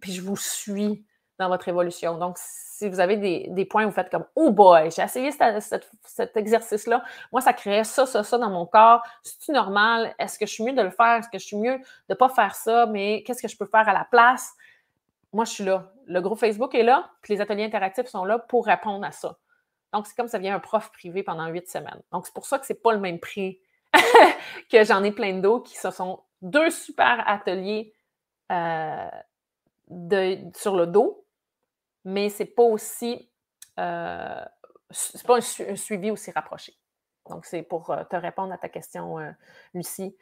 Speaker 1: puis je vous suis dans votre évolution. Donc, si vous avez des, des points, vous faites comme Oh boy, j'ai essayé cet exercice-là. Moi, ça créait ça, ça, ça dans mon corps. C'est-tu normal? Est-ce que je suis mieux de le faire? Est-ce que je suis mieux de ne pas faire ça? Mais qu'est-ce que je peux faire à la place? Moi, je suis là. Le groupe Facebook est là, puis les ateliers interactifs sont là pour répondre à ça. Donc, c'est comme ça vient un prof privé pendant huit semaines. Donc, c'est pour ça que c'est pas le même prix que j'en ai plein d'autres qui se sont deux super ateliers euh, sur le dos, mais c'est pas aussi, euh, c'est pas un, suivi aussi rapproché. Donc, c'est pour euh, te répondre à ta question, Lucie.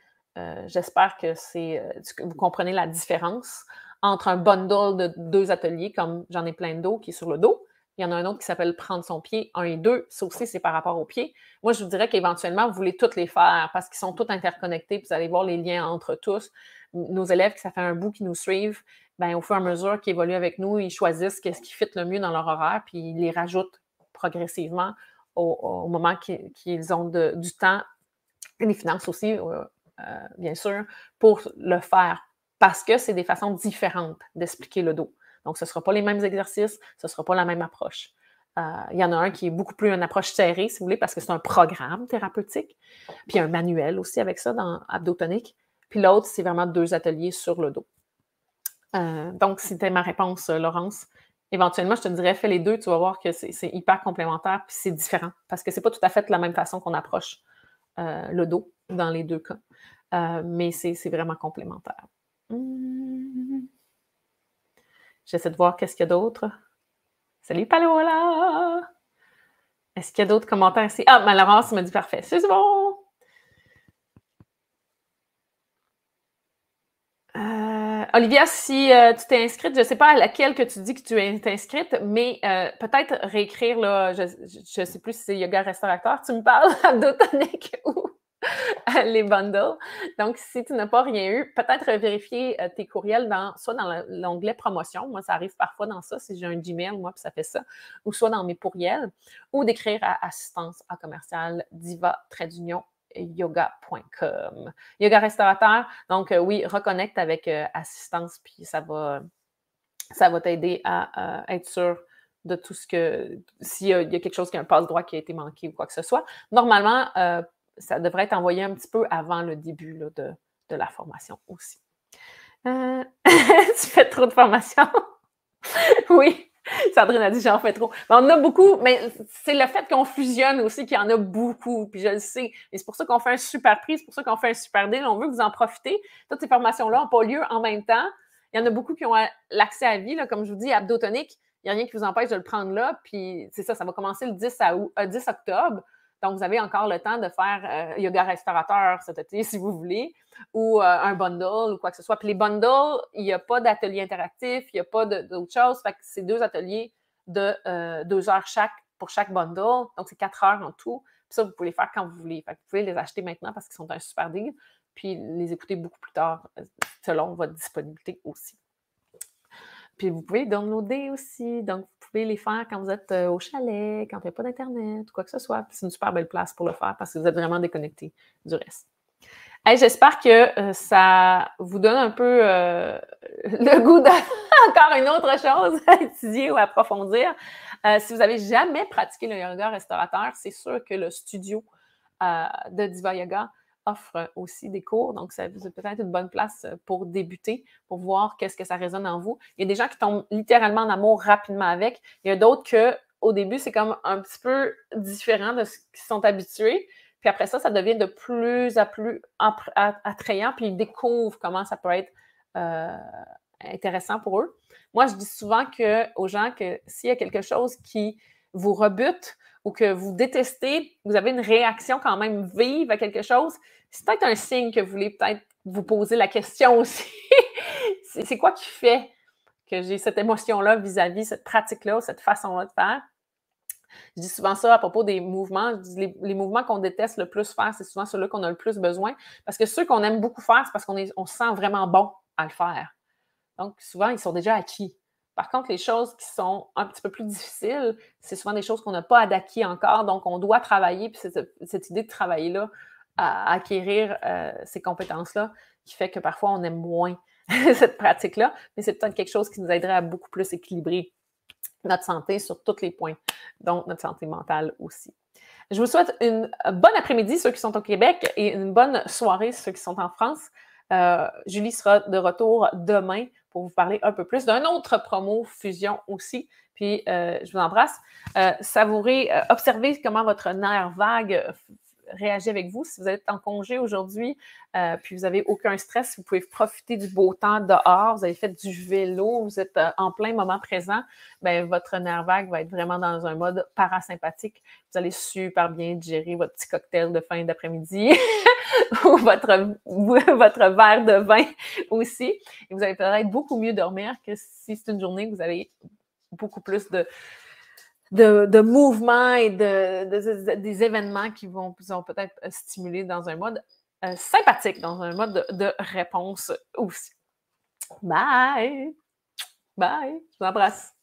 Speaker 1: J'espère que c'est vous comprenez la différence entre un bundle de deux ateliers, comme j'en ai plein d'eau qui est sur le dos, il y en a un autre qui s'appelle Prendre son pied, un et deux. Ça aussi, c'est par rapport au pied. Moi, je vous dirais qu'éventuellement, vous voulez toutes les faire parce qu'ils sont tous interconnectés. vous allez voir les liens entre tous. Nos élèves, ça fait un bout qu'ils nous suivent, ben, au fur et à mesure qu'ils évoluent avec nous, ils choisissent ce qui fit le mieux dans leur horaire, puis ils les rajoutent progressivement au, moment qu'ils ont du temps et des finances aussi, euh, euh, bien sûr, pour le faire. Parce que c'est des façons différentes d'expliquer le dos. Donc, ce ne sera pas les mêmes exercices, ce ne sera pas la même approche. Euh, il y en a un qui est beaucoup plus une approche serrée, si vous voulez, parce que c'est un programme thérapeutique. Puis un manuel aussi avec ça dans Abdotonique. Puis l'autre, c'est vraiment deux ateliers sur le dos. Euh, donc, c'était ma réponse, euh, Laurence. Éventuellement, je te dirais, fais les deux, tu vas voir que c'est hyper complémentaire, puis c'est différent, parce que ce n'est pas tout à fait la même façon qu'on approche le dos dans les deux cas. mais c'est vraiment complémentaire. Mmh. J'essaie de voir qu'est-ce qu'il y a d'autre. Salut Palola! Est-ce qu'il y a d'autres commentaires ici? Ah, ma Laurence me dit parfait. C'est bon! Euh, Olivia, si euh, tu t'es inscrite, je ne sais pas à laquelle que tu dis que tu es inscrite, mais euh, peut-être réécrire, là, je ne sais plus si c'est yoga restaurateur, tu me parles, d'autonique ou les bundles. Donc, si tu n'as pas rien eu, peut-être vérifier euh, tes courriels dans, soit dans l'onglet promotion. Moi, ça arrive parfois dans ça, si j'ai un Gmail, moi, puis ça fait ça, ou soit dans mes courriels, ou d'écrire à assistance à commercial diva yoga.com. Yoga restaurateur, donc euh, oui, reconnecte avec euh, assistance, puis ça va, ça va t'aider à être sûr de tout ce que, s'il y, a quelque chose qui a un passe-droit qui a été manqué ou quoi que ce soit. Normalement, ça devrait être envoyé un petit peu avant le début de, la formation aussi. Euh, tu fais trop de formations? oui, Sandrine a dit j'en fais trop. Mais ben, on a beaucoup, mais c'est le fait qu'on fusionne aussi qu'il y en a beaucoup, puis je le sais. Et c'est pour ça qu'on fait un super prix, c'est pour ça qu'on fait un super deal. On veut que vous en profitez. Toutes ces formations-là n'ont pas lieu en même temps. Il y en a beaucoup qui ont l'accès à vie, comme je vous dis, abdotonique. Il n'y a rien qui vous empêche de le prendre là. Puis c'est ça, ça va commencer le 10, 10 euh, octobre. Donc, vous avez encore le temps de faire euh, yoga restaurateur cet été, si vous voulez, ou euh, un bundle ou quoi que ce soit. Puis les bundles, il n'y a pas d'atelier interactif, il n'y a pas d'autre chose. Fait que c'est deux ateliers de euh, deux heures chaque pour chaque bundle. Donc, c'est quatre heures en tout. Puis ça, vous pouvez les faire quand vous voulez. Fait vous pouvez les acheter maintenant parce qu'ils sont un super deal, puis les écouter beaucoup plus tard selon votre disponibilité aussi. Puis vous pouvez downloader aussi. Donc, les faire quand vous êtes euh, au chalet, quand il n'y a pas d'Internet ou quoi que ce soit. C'est une super belle place pour le faire parce que vous êtes vraiment déconnecté du reste. J'espère que euh, ça vous donne un peu euh, le goût d'encore une autre chose à étudier ou à approfondir. si vous n'avez jamais pratiqué le yoga restaurateur, c'est sûr que le studio de Diva Yoga offre aussi des cours. Donc, c'est peut-être une bonne place euh, pour débuter, pour voir qu'est-ce que ça résonne en vous. Il y a des gens qui tombent littéralement en amour rapidement avec. Il y a d'autres que au début, c'est comme un petit peu différent de ce qu'ils sont habitués. Puis après ça, ça devient de plus en plus attrayant, puis ils découvrent comment ça peut être euh, intéressant pour eux. Moi, je dis souvent que, aux gens que s'il y a quelque chose qui vous rebute ou que vous détestez, vous avez une réaction quand même vive à quelque chose, c'est peut-être un signe que vous voulez peut-être vous poser la question aussi. c'est quoi qui fait que j'ai cette émotion-là vis-à-vis cette pratique-là, cette façon-là de faire? Je dis souvent ça à propos des mouvements. Les, les mouvements qu'on déteste le plus faire, c'est souvent ceux-là qu'on a le plus besoin. Parce que ceux qu'on aime beaucoup faire, c'est parce qu'on se sent vraiment bon à le faire. Donc, souvent, ils sont déjà acquis. Par contre, les choses qui sont un petit peu plus difficiles, c'est souvent des choses qu'on n'a pas acquis encore, donc on doit travailler, puis cette, idée de travailler-là, à acquérir euh, ces compétences-là, qui fait que parfois on aime moins cette pratique-là, mais c'est peut-être quelque chose qui nous aiderait à beaucoup plus équilibrer notre santé sur tous les points, donc notre santé mentale aussi. Je vous souhaite une bonne après-midi, ceux qui sont au Québec, et une bonne soirée, ceux qui sont en France. Euh, Julie sera de retour demain pour vous parler un peu plus d'un autre promo fusion aussi. Puis euh, je vous embrasse. Euh, Savourer, euh, observer comment votre nerf vague réagir avec vous. Si vous êtes en congé aujourd'hui, euh, puis vous n'avez aucun stress, vous pouvez profiter du beau temps dehors, vous avez fait du vélo, vous êtes euh, en plein moment présent, bien, votre nerf vague va être vraiment dans un mode parasympathique. Vous allez super bien gérer votre petit cocktail de fin d'après-midi ou votre, votre verre de vin aussi. Et vous allez peut-être beaucoup mieux dormir que si c'est une journée où vous avez beaucoup plus de de, mouvements et de, des événements qui vont, peut-être euh, stimuler dans un mode euh, sympathique, dans un mode de, réponse aussi. Bye! Bye! Je vous embrasse.